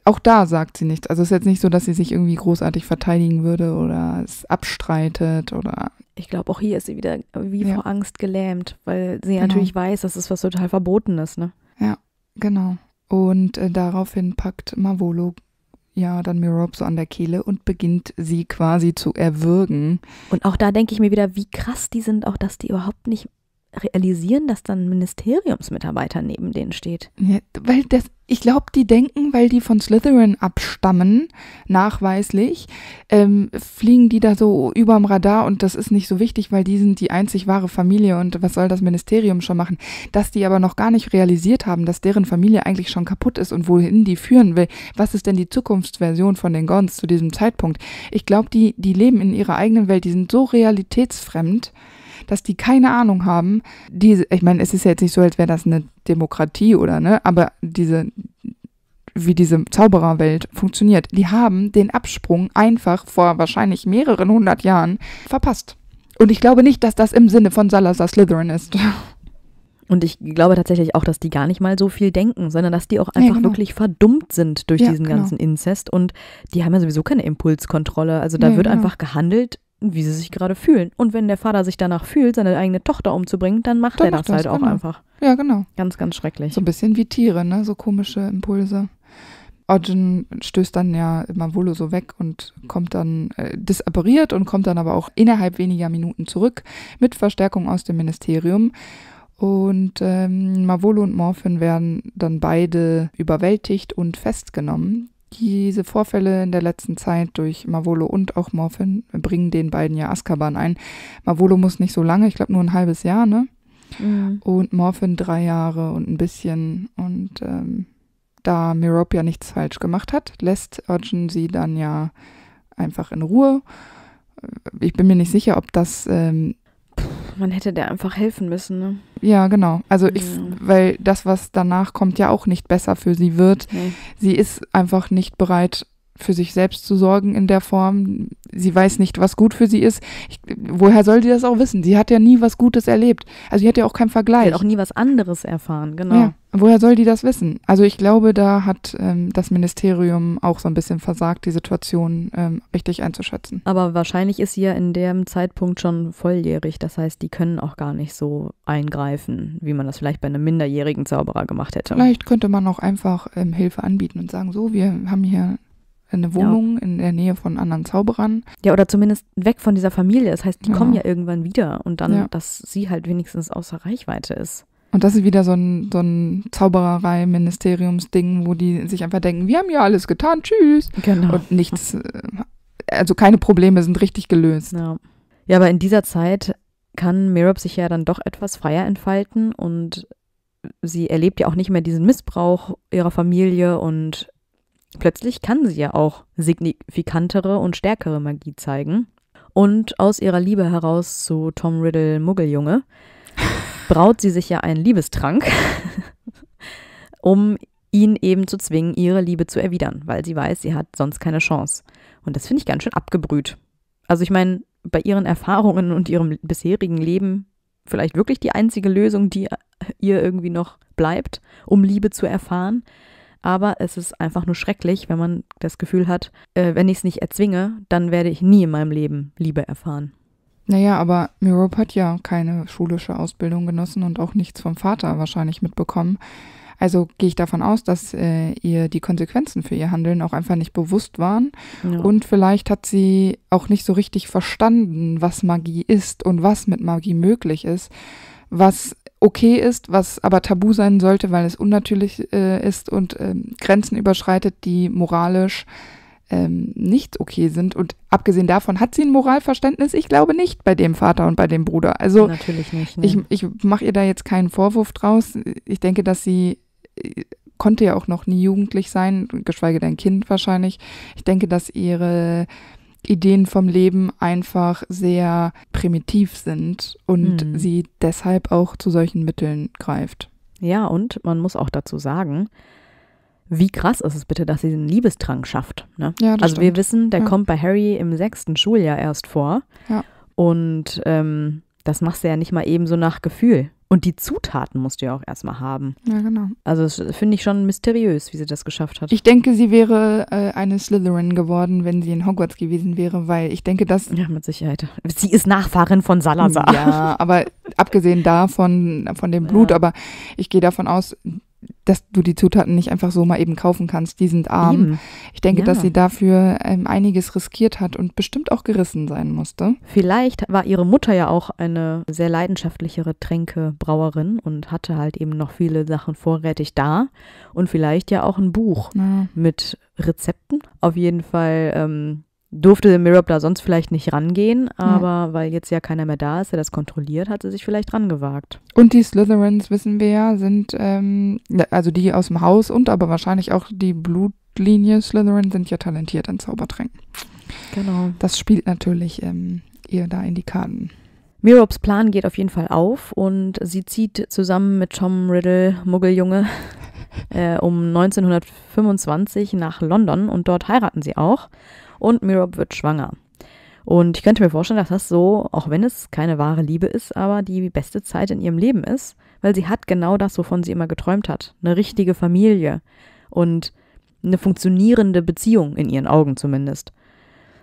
Auch da sagt sie nichts. Also es ist jetzt nicht so, dass sie sich irgendwie großartig verteidigen würde oder es abstreitet oder ich glaube, auch hier ist sie wieder wie ja. vor Angst gelähmt, weil sie genau. natürlich weiß, dass es was total Verbotenes, ne? Ja, genau. Und äh, daraufhin packt Mavolo ja dann Mirob so an der Kehle und beginnt sie quasi zu erwürgen. Und auch da denke ich mir wieder, wie krass die sind, auch dass die überhaupt nicht realisieren, dass dann ein Ministeriumsmitarbeiter neben denen steht. Ja, weil das, ich glaube, die denken, weil die von Slytherin abstammen, nachweislich, ähm, fliegen die da so überm Radar und das ist nicht so wichtig, weil die sind die einzig wahre Familie und was soll das Ministerium schon machen? Dass die aber noch gar nicht realisiert haben, dass deren Familie eigentlich schon kaputt ist und wohin die führen will. Was ist denn die Zukunftsversion von den Gons zu diesem Zeitpunkt? Ich glaube, die, die leben in ihrer eigenen Welt, die sind so realitätsfremd dass die keine Ahnung haben. Diese, ich meine, es ist ja jetzt nicht so, als wäre das eine Demokratie oder ne, aber diese, wie diese Zaubererwelt funktioniert, die haben den Absprung einfach vor wahrscheinlich mehreren hundert Jahren verpasst. Und ich glaube nicht, dass das im Sinne von Salazar Slytherin ist. [laughs] Und ich glaube tatsächlich auch, dass die gar nicht mal so viel denken, sondern dass die auch einfach ja, genau. wirklich verdummt sind durch ja, diesen genau. ganzen Inzest. Und die haben ja sowieso keine Impulskontrolle. Also da ja, wird genau. einfach gehandelt, wie sie sich gerade fühlen. Und wenn der Vater sich danach fühlt, seine eigene Tochter umzubringen, dann macht dann er macht das, halt das, halt genau. auch einfach. Ja, genau. Ganz, ganz schrecklich. So ein bisschen wie Tiere, ne? So komische Impulse. Ojin stößt dann ja Mavolo so weg und kommt dann äh, disappariert und kommt dann aber auch innerhalb weniger Minuten zurück mit Verstärkung aus dem Ministerium. Und ähm, Mavolo und Morphin werden dann beide überwältigt und festgenommen. Diese Vorfälle in der letzten Zeit durch Mavolo und auch Morphin bringen den beiden ja Azkaban ein. Mavolo muss nicht so lange, ich glaube nur ein halbes Jahr, ne? Mhm. Und Morphin drei Jahre und ein bisschen. Und ähm, da Merope ja nichts falsch gemacht hat, lässt Urchin sie dann ja einfach in Ruhe. Äh, ich bin mir nicht sicher, ob das. Ähm, Man hätte der einfach helfen müssen, ne? Ja, genau. Also ich, mhm. weil das, was danach kommt, ja auch nicht besser für sie wird. Mhm. Sie ist einfach nicht bereit, für sich selbst zu sorgen in der Form. Sie weiß nicht, was gut für sie ist. Ich, woher soll sie das auch wissen? Sie hat ja nie was Gutes erlebt. Also sie hat ja auch keinen Vergleich. Sie hat auch nie was anderes erfahren, genau. Ja, woher soll die das wissen? Also ich glaube, da hat ähm, das Ministerium auch so ein bisschen versagt, die Situation ähm, richtig einzuschätzen. Aber wahrscheinlich ist sie ja in dem Zeitpunkt schon volljährig. Das heißt, die können auch gar nicht so eingreifen, wie man das vielleicht bei einem minderjährigen Zauberer gemacht hätte. Vielleicht könnte man auch einfach ähm, Hilfe anbieten und sagen, so, wir haben hier in eine Wohnung ja. in der Nähe von anderen Zauberern. Ja, oder zumindest weg von dieser Familie. Das heißt, die ja. kommen genau. ja irgendwann wieder und dann, ja. dass sie halt wenigstens außer Reichweite ist. Und das ist wieder so ein, so ein Zaubererei-Ministeriums-Ding, wo die sich einfach denken, wir haben ja alles getan, tschüss. Genau. Und nichts, äh, also keine Probleme sind richtig gelöst. Ja, ja aber in dieser Zeit kann Mirob sich ja dann doch etwas freier entfalten und sie erlebt ja auch nicht mehr diesen Missbrauch ihrer Familie und Plötzlich kann sie ja auch signifikantere und stärkere Magie zeigen. Und aus ihrer Liebe heraus zu Tom Riddle Muggeljunge [laughs] braut sie sich ja einen Liebestrank, [laughs] um ihn eben zu zwingen, ihre Liebe zu erwidern, weil sie weiß, sie hat sonst keine Chance. Und das finde ich ganz schön abgebrüht. Also ich meine, bei ihren Erfahrungen und ihrem bisherigen Leben vielleicht wirklich die einzige Lösung, die ihr irgendwie noch bleibt, um Liebe zu erfahren aber es ist einfach nur schrecklich, wenn man das Gefühl hat, äh, wenn ich es nicht erzwinge, dann werde ich nie in meinem Leben Liebe erfahren. Naja, aber Mirope hat ja keine schulische Ausbildung genossen und auch nichts vom Vater wahrscheinlich mitbekommen. Also gehe ich davon aus, dass äh, ihr die Konsequenzen für ihr Handeln auch einfach nicht bewusst waren. Ja. Und vielleicht hat sie auch nicht so richtig verstanden, was Magie ist und was mit Magie möglich ist, was okay ist, was aber tabu sein sollte, weil es unnatürlich äh, ist und ähm, Grenzen überschreitet, die moralisch ähm, nicht okay sind. Und abgesehen davon hat sie ein Moralverständnis, ich glaube nicht bei dem Vater und bei dem Bruder. Also natürlich nicht. Nee. Ich, ich mache ihr da jetzt keinen Vorwurf draus. Ich denke, dass sie äh, konnte ja auch noch nie jugendlich sein, geschweige denn Kind wahrscheinlich. Ich denke, dass ihre Ideen vom Leben einfach sehr primitiv sind und mhm. sie deshalb auch zu solchen Mitteln greift. Ja, und man muss auch dazu sagen, wie krass ist es bitte, dass sie den Liebestrang schafft. Ne? Ja, also stimmt. wir wissen, der ja. kommt bei Harry im sechsten Schuljahr erst vor. Ja. Und ähm, das machst du ja nicht mal eben so nach Gefühl. Und die Zutaten musst du ja auch erstmal haben. Ja, genau. Also das finde ich schon mysteriös, wie sie das geschafft hat. Ich denke, sie wäre äh, eine Slytherin geworden, wenn sie in Hogwarts gewesen wäre, weil ich denke, dass... Ja, mit Sicherheit. Sie ist Nachfahrin von Salazar. Ja, aber [laughs] abgesehen davon, von dem Blut, ja. aber ich gehe davon aus, dass du die Zutaten nicht einfach so mal eben kaufen kannst. Die sind arm. Eben. Ich denke, ja. dass sie dafür ähm, einiges riskiert hat und bestimmt auch gerissen sein musste. Vielleicht war ihre Mutter ja auch eine sehr leidenschaftlichere Tränkebrauerin und hatte halt eben noch viele Sachen vorrätig da und vielleicht ja auch ein Buch ja. mit Rezepten. Auf jeden Fall ähm, durfte der da sonst vielleicht nicht rangehen, aber ja. weil jetzt ja keiner mehr da ist, der das kontrolliert, hat sie sich vielleicht rangewagt. Und die Slytherins, wissen wir ja, sind, ähm, also die aus dem Haus und aber wahrscheinlich auch die Blutlinie Slytherin sind ja talentiert an Zaubertränken. Genau. Das spielt natürlich ähm, ihr da in die Karten. Mirobs Plan geht auf jeden Fall auf und sie zieht zusammen mit Tom Riddle, Muggeljunge, [laughs] äh, um 1925 nach London und dort heiraten sie auch und Mirob wird schwanger. Und ich könnte mir vorstellen, dass das so, auch wenn es keine wahre Liebe ist, aber die beste Zeit in ihrem Leben ist, weil sie hat genau das, wovon sie immer geträumt hat. Eine richtige Familie und eine funktionierende Beziehung in ihren Augen zumindest.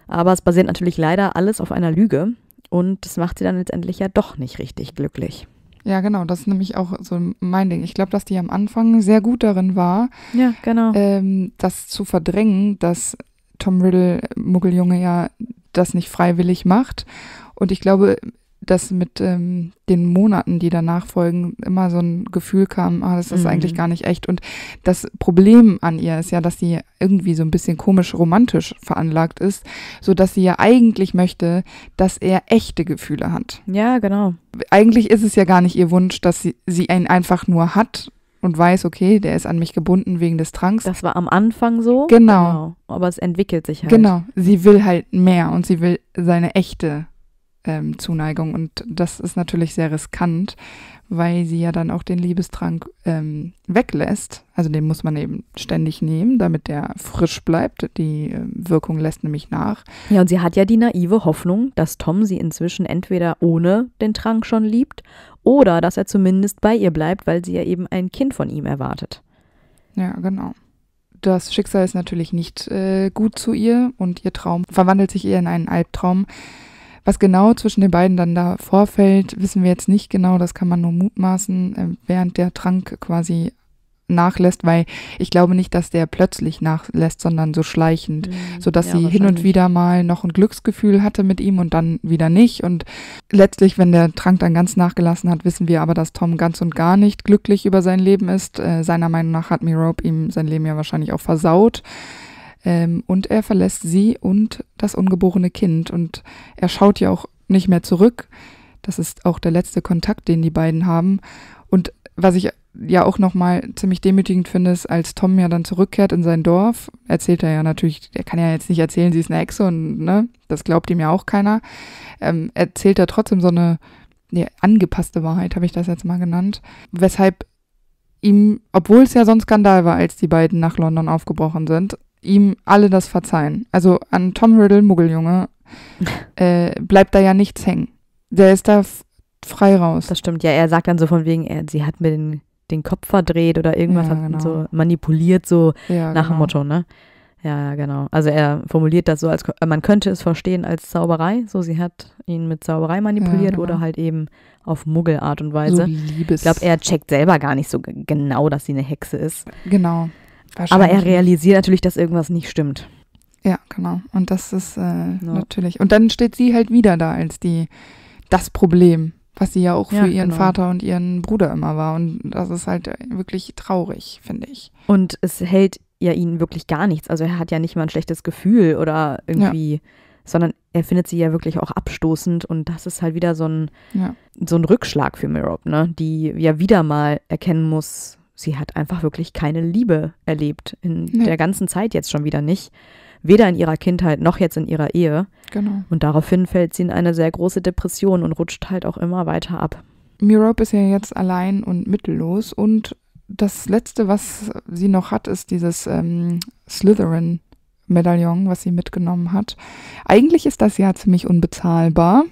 Aber es basiert natürlich leider alles auf einer Lüge und das macht sie dann letztendlich ja doch nicht richtig glücklich. Ja, genau, das ist nämlich auch so mein Ding. Ich glaube, dass die am Anfang sehr gut darin war, ja, genau. ähm, das zu verdrängen, dass Tom Riddle, Muggeljunge, ja das nicht freiwillig macht. Und ich glaube, dass mit ähm, den Monaten, die danach folgen, immer so ein Gefühl kam, ah, das ist mhm. eigentlich gar nicht echt. Und das Problem an ihr ist ja, dass sie irgendwie so ein bisschen komisch romantisch veranlagt ist, so dass sie ja eigentlich möchte, dass er echte Gefühle hat. Ja, genau. Eigentlich ist es ja gar nicht ihr Wunsch, dass sie, sie ihn einfach nur hat, und weiß, okay, der ist an mich gebunden wegen des Tranks. Das war am Anfang so. Genau. genau. Aber es entwickelt sich halt. Genau. Sie will halt mehr und sie will seine echte ähm, Zuneigung. Und das ist natürlich sehr riskant, weil sie ja dann auch den Liebestrank ähm, weglässt. Also den muss man eben ständig nehmen, damit der frisch bleibt. Die äh, Wirkung lässt nämlich nach. Ja, und sie hat ja die naive Hoffnung, dass Tom sie inzwischen entweder ohne den Trank schon liebt oder dass er zumindest bei ihr bleibt, weil sie ja eben ein Kind von ihm erwartet. Ja, genau. Das Schicksal ist natürlich nicht äh, gut zu ihr und ihr Traum verwandelt sich eher in einen Albtraum was genau zwischen den beiden dann da vorfällt, wissen wir jetzt nicht genau. Das kann man nur mutmaßen, äh, während der Trank quasi nachlässt, weil ich glaube nicht, dass der plötzlich nachlässt, sondern so schleichend, mhm, sodass ja, sie hin und wieder mal noch ein Glücksgefühl hatte mit ihm und dann wieder nicht. Und letztlich, wenn der Trank dann ganz nachgelassen hat, wissen wir aber, dass Tom ganz und gar nicht glücklich über sein Leben ist. Äh, seiner Meinung nach hat Mirope ihm sein Leben ja wahrscheinlich auch versaut. Ähm, und er verlässt sie und das ungeborene Kind. Und er schaut ja auch nicht mehr zurück. Das ist auch der letzte Kontakt, den die beiden haben. Und was ich ja auch nochmal ziemlich demütigend finde, ist, als Tom ja dann zurückkehrt in sein Dorf, erzählt er ja natürlich, er kann ja jetzt nicht erzählen, sie ist eine Hexe und ne, das glaubt ihm ja auch keiner. Ähm, erzählt er trotzdem so eine ne, angepasste Wahrheit, habe ich das jetzt mal genannt. Weshalb ihm, obwohl es ja so ein Skandal war, als die beiden nach London aufgebrochen sind, ihm alle das verzeihen. Also an Tom Riddle, Muggeljunge, [laughs] äh, bleibt da ja nichts hängen. Der ist da frei raus. Das stimmt, ja. Er sagt dann so von wegen, er, sie hat mir den, den Kopf verdreht oder irgendwas ja, genau. so manipuliert, so ja, nach genau. dem Motto, ne? Ja, genau. Also er formuliert das so, als äh, man könnte es verstehen als Zauberei. So, sie hat ihn mit Zauberei manipuliert ja, genau. oder halt eben auf Muggelart und Weise. So Liebes. Ich glaube, er checkt selber gar nicht so genau, dass sie eine Hexe ist. Genau. Aber er realisiert natürlich, dass irgendwas nicht stimmt. Ja, genau. Und das ist äh, ja. natürlich. Und dann steht sie halt wieder da als die das Problem, was sie ja auch für ja, ihren genau. Vater und ihren Bruder immer war. Und das ist halt äh, wirklich traurig, finde ich. Und es hält ja ihn wirklich gar nichts. Also er hat ja nicht mal ein schlechtes Gefühl oder irgendwie, ja. sondern er findet sie ja wirklich auch abstoßend. Und das ist halt wieder so ein, so ein Rückschlag für Mirob, ne? Die ja wieder mal erkennen muss, sie hat einfach wirklich keine Liebe erlebt. In nee. der ganzen Zeit jetzt schon wieder nicht. Weder in ihrer Kindheit noch jetzt in ihrer Ehe. Genau. Und daraufhin fällt sie in eine sehr große Depression und rutscht halt auch immer weiter ab. Mirope ist ja jetzt allein und mittellos und das Letzte, was sie noch hat, ist dieses ähm, Slytherin-Medaillon, was sie mitgenommen hat. Eigentlich ist das ja ziemlich unbezahlbar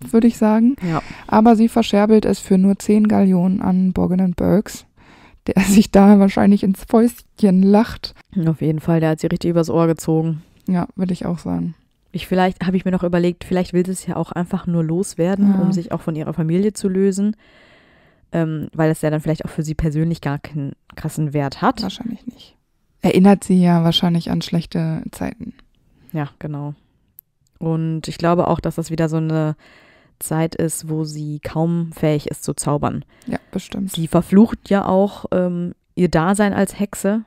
würde ich sagen. Ja. Aber sie verscherbelt es für nur 10 Gallionen an Borgen Burks der sich da wahrscheinlich ins Fäustchen lacht. Auf jeden Fall, der hat sie richtig übers Ohr gezogen. Ja, würde ich auch sagen. Ich vielleicht habe ich mir noch überlegt, vielleicht will sie es ja auch einfach nur loswerden, ja. um sich auch von ihrer Familie zu lösen, ähm, weil das ja dann vielleicht auch für sie persönlich gar keinen krassen Wert hat. Wahrscheinlich nicht. Erinnert sie ja wahrscheinlich an schlechte Zeiten. Ja, genau. Und ich glaube auch, dass das wieder so eine Zeit ist, wo sie kaum fähig ist zu zaubern. Ja, bestimmt. Sie verflucht ja auch ähm, ihr Dasein als Hexe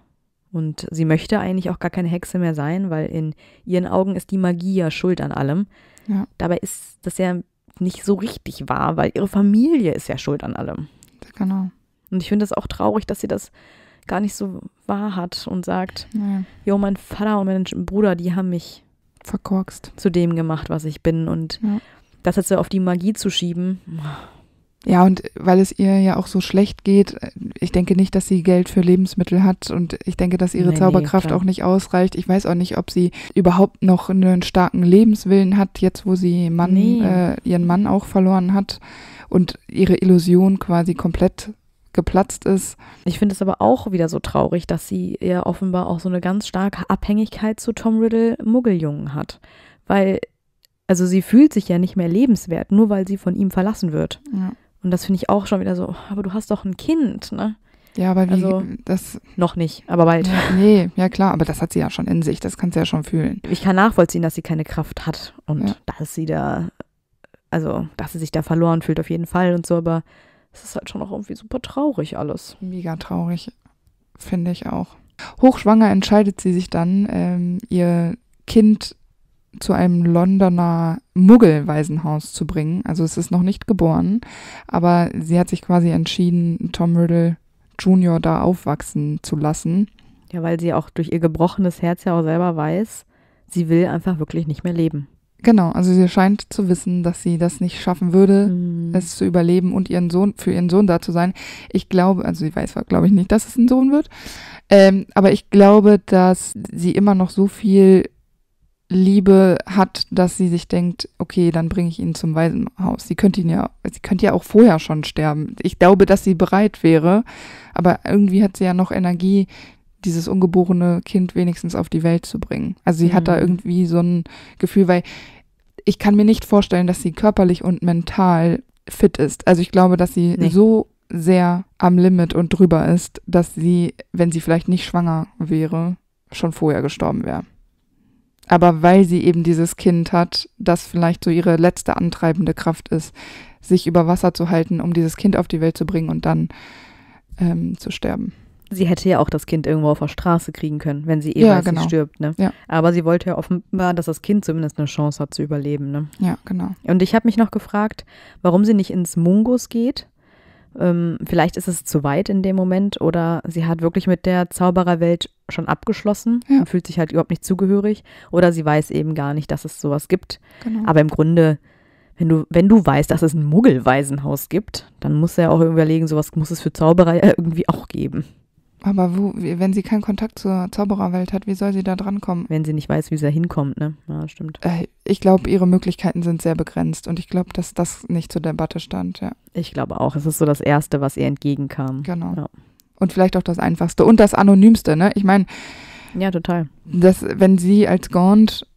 und sie möchte eigentlich auch gar keine Hexe mehr sein, weil in ihren Augen ist die Magie ja schuld an allem. Ja. Dabei ist das ja nicht so richtig wahr, weil ihre Familie ist ja schuld an allem. Genau. Und ich finde das auch traurig, dass sie das gar nicht so wahr hat und sagt, naja. jo, mein Vater und mein Bruder, die haben mich verkorkst. Zu dem gemacht, was ich bin. Und ja das jetzt so auf die Magie zu schieben. Ja, und weil es ihr ja auch so schlecht geht, äh, ich denke nicht, dass sie Geld für Lebensmittel hat und ich denke, dass ihre nee, Zauberkraft nee, auch nicht ausreicht. Ich weiß auch nicht, ob sie überhaupt noch einen starken Lebenswillen hat, jetzt wo sie Mann, nee. äh, ihren Mann auch verloren hat und ihre Illusion quasi komplett geplatzt ist. Ich finde es aber auch wieder so traurig, dass sie ja offenbar auch so eine ganz starke Abhängigkeit zu Tom Riddle Muggeljungen hat. Weil also sie fühlt sich ja nicht mehr lebenswert, nur weil sie von ihm verlassen wird. Ja. Und das finde ich auch schon wieder so, oh, aber du hast doch ein Kind, ne? Ja, aber wie, also, das... Noch nicht, aber bald. nee, ja klar, aber das hat sie ja schon in sich, das kann sie ja schon fühlen. Ich kann nachvollziehen, dass sie keine Kraft hat und ja. dass sie da, also, dass sie sich da verloren fühlt auf jeden Fall und so, aber es ist halt schon auch irgendwie super traurig alles. Mega traurig, finde ich auch. Hochschwanger entscheidet sie sich dann, ähm, ihr Kind zu einem Londoner Muggelwaisenhaus zu bringen. Also es ist noch nicht geboren, aber sie hat sich quasi entschieden, Tom Riddle Jr. da aufwachsen zu lassen. Ja, weil sie auch durch ihr gebrochenes Herz ja auch selber weiß, sie will einfach wirklich nicht mehr leben. Genau, also sie scheint zu wissen, dass sie das nicht schaffen würde, mhm. es zu überleben und ihren Sohn für ihren Sohn da zu sein. Ich glaube, also sie weiß, glaube ich nicht, dass es ein Sohn wird, ähm, aber ich glaube, dass sie immer noch so viel Liebe hat, dass sie sich denkt, okay, dann bringe ich ihn zum Waisenhaus. Sie könnte ihn ja, sie könnte ja auch vorher schon sterben. Ich glaube, dass sie bereit wäre, aber irgendwie hat sie ja noch Energie, dieses ungeborene Kind wenigstens auf die Welt zu bringen. Also sie mhm. hat da mhm. irgendwie so ein Gefühl, weil ich kann mir nicht vorstellen, dass sie körperlich und mental fit ist. Also ich glaube, dass sie nee. so sehr am Limit und drüber ist, dass sie, wenn sie vielleicht nicht schwanger wäre, schon vorher gestorben wäre aber weil sie eben dieses Kind hat, das vielleicht so ihre letzte antreibende Kraft ist, sich über Wasser zu halten, um dieses Kind auf die Welt zu bringen und dann ähm, zu sterben. Sie hätte ja auch das Kind irgendwo auf der Straße kriegen können, wenn sie eh ja, genau. stirbt. Ne? Ja. Aber sie wollte ja offenbar, dass das Kind zumindest eine Chance hat zu überleben. Ne? Ja, genau. Und ich habe mich noch gefragt, warum sie nicht ins Mungus geht ähm, vielleicht ist es zu weit in dem Moment oder sie hat wirklich mit der Zaubererwelt schon abgeschlossen ja. und fühlt sich halt überhaupt nicht zugehörig oder sie weiß eben gar nicht, dass es sowas gibt. Genau. Aber im Grunde, wenn du, wenn du weißt, dass es ein Muggelwaisenhaus gibt, dann muss er ja auch überlegen, sowas muss es für Zauberer irgendwie auch geben. Aber wo, wenn sie keinen Kontakt zur Zaubererwelt hat, wie soll sie da drankommen? Wenn sie nicht weiß, wie sie da hinkommt, ne? Ja, stimmt. Äh, ich glaube, ihre Möglichkeiten sind sehr begrenzt und ich glaube, dass das nicht zur Debatte stand, ja. Ich glaube auch. Es ist so das Erste, was ihr entgegenkam. Genau. Ja. Und vielleicht auch das Einfachste und das Anonymste, ne? Ich meine. Ja, total. Das, wenn sie als Gaunt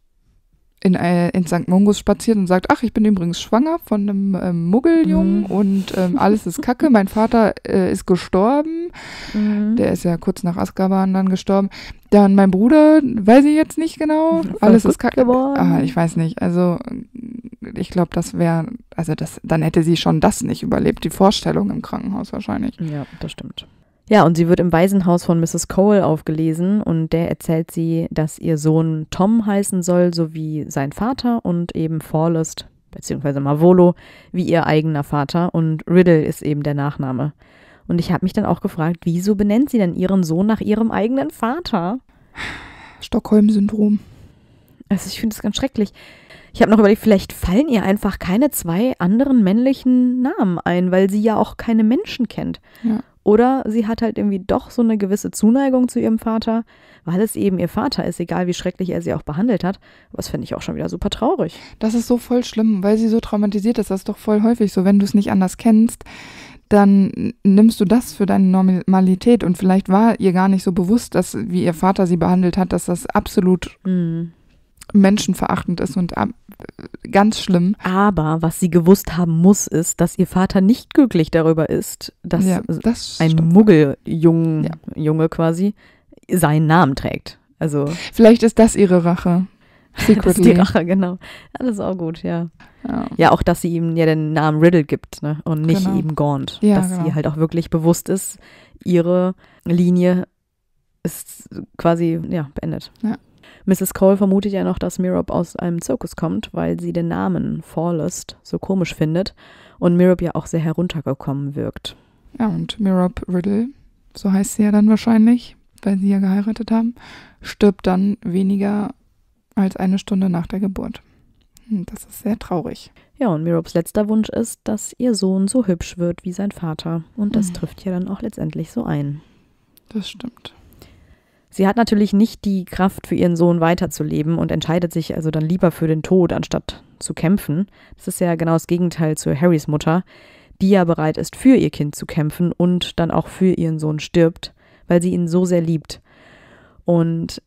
in, äh, in St. Mungus spaziert und sagt, ach, ich bin übrigens schwanger von einem ähm, Muggeljungen mhm. und ähm, alles ist kacke, mein Vater äh, ist gestorben, mhm. der ist ja kurz nach Azkaban dann gestorben, dann mein Bruder, weiß ich jetzt nicht genau, ist alles ist kacke geworden. Ah, ich weiß nicht, also ich glaube, das wäre, also das, dann hätte sie schon das nicht überlebt, die Vorstellung im Krankenhaus wahrscheinlich. Ja, das stimmt. Ja, und sie wird im Waisenhaus von Mrs. Cole aufgelesen und der erzählt sie, dass ihr Sohn Tom heißen soll, sowie sein Vater und eben Forlest, beziehungsweise Mavolo, wie ihr eigener Vater und Riddle ist eben der Nachname. Und ich habe mich dann auch gefragt, wieso benennt sie denn ihren Sohn nach ihrem eigenen Vater? Stockholm-Syndrom. Also ich finde es ganz schrecklich. Ich habe noch überlegt, vielleicht fallen ihr einfach keine zwei anderen männlichen Namen ein, weil sie ja auch keine Menschen kennt. Ja. Oder sie hat halt irgendwie doch so eine gewisse Zuneigung zu ihrem Vater, weil es eben ihr Vater ist, egal wie schrecklich er sie auch behandelt hat. Was finde ich auch schon wieder super traurig. Das ist so voll schlimm, weil sie so traumatisiert ist. Das ist doch voll häufig so, wenn du es nicht anders kennst, dann nimmst du das für deine Normalität und vielleicht war ihr gar nicht so bewusst, dass wie ihr Vater sie behandelt hat, dass das absolut mhm menschenverachtend ist und ähm, ganz schlimm. Aber was sie gewusst haben muss, ist, dass ihr Vater nicht glücklich darüber ist, dass ja, ein Muggeljunge ja. quasi seinen Namen trägt. Also vielleicht ist das ihre Rache. Secretly. [laughs] das ist die Rache, genau. Alles auch gut, ja. ja. ja. auch, dass sie ihm ja den Namen Riddle gibt ne? und nicht genau. eben Gaunt. Ja, dass genau. sie halt auch wirklich bewusst ist, ihre Linie ist quasi ja, beendet. Ja. Mrs. Cole vermutet ja noch, dass Mirob aus einem Zirkus kommt, weil sie den Namen Forlest so komisch findet und Mirob ja auch sehr heruntergekommen wirkt. Ja, und Mirob Riddle, so heißt sie ja dann wahrscheinlich, weil sie ja geheiratet haben, stirbt dann weniger als eine Stunde nach der Geburt. Hm, das ist sehr traurig. Ja, und Mirobs letzter Wunsch ist, dass ihr Sohn so hübsch wird wie sein Vater. Und das mhm. trifft ja dann auch letztendlich so ein. Das stimmt. Sie hat natürlich nicht die Kraft, für ihren Sohn weiterzuleben und entscheidet sich also dann lieber für den Tod, anstatt zu kämpfen. Das ist ja genau das Gegenteil zu Harrys Mutter, die ja bereit ist, für ihr Kind zu kämpfen und dann auch für ihren Sohn stirbt, weil sie ihn so sehr liebt. Und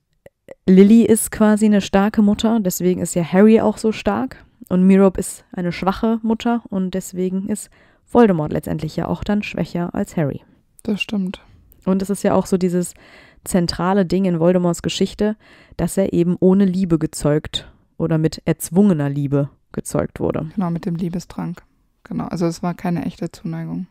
Lily ist quasi eine starke Mutter, deswegen ist ja Harry auch so stark. Und Mirob ist eine schwache Mutter und deswegen ist Voldemort letztendlich ja auch dann schwächer als Harry. Das stimmt. Und es ist ja auch so dieses, zentrale Ding in Voldemorts Geschichte, dass er eben ohne Liebe gezeugt oder mit erzwungener Liebe gezeugt wurde. Genau, mit dem Liebestrank. Genau, also es war keine echte Zuneigung.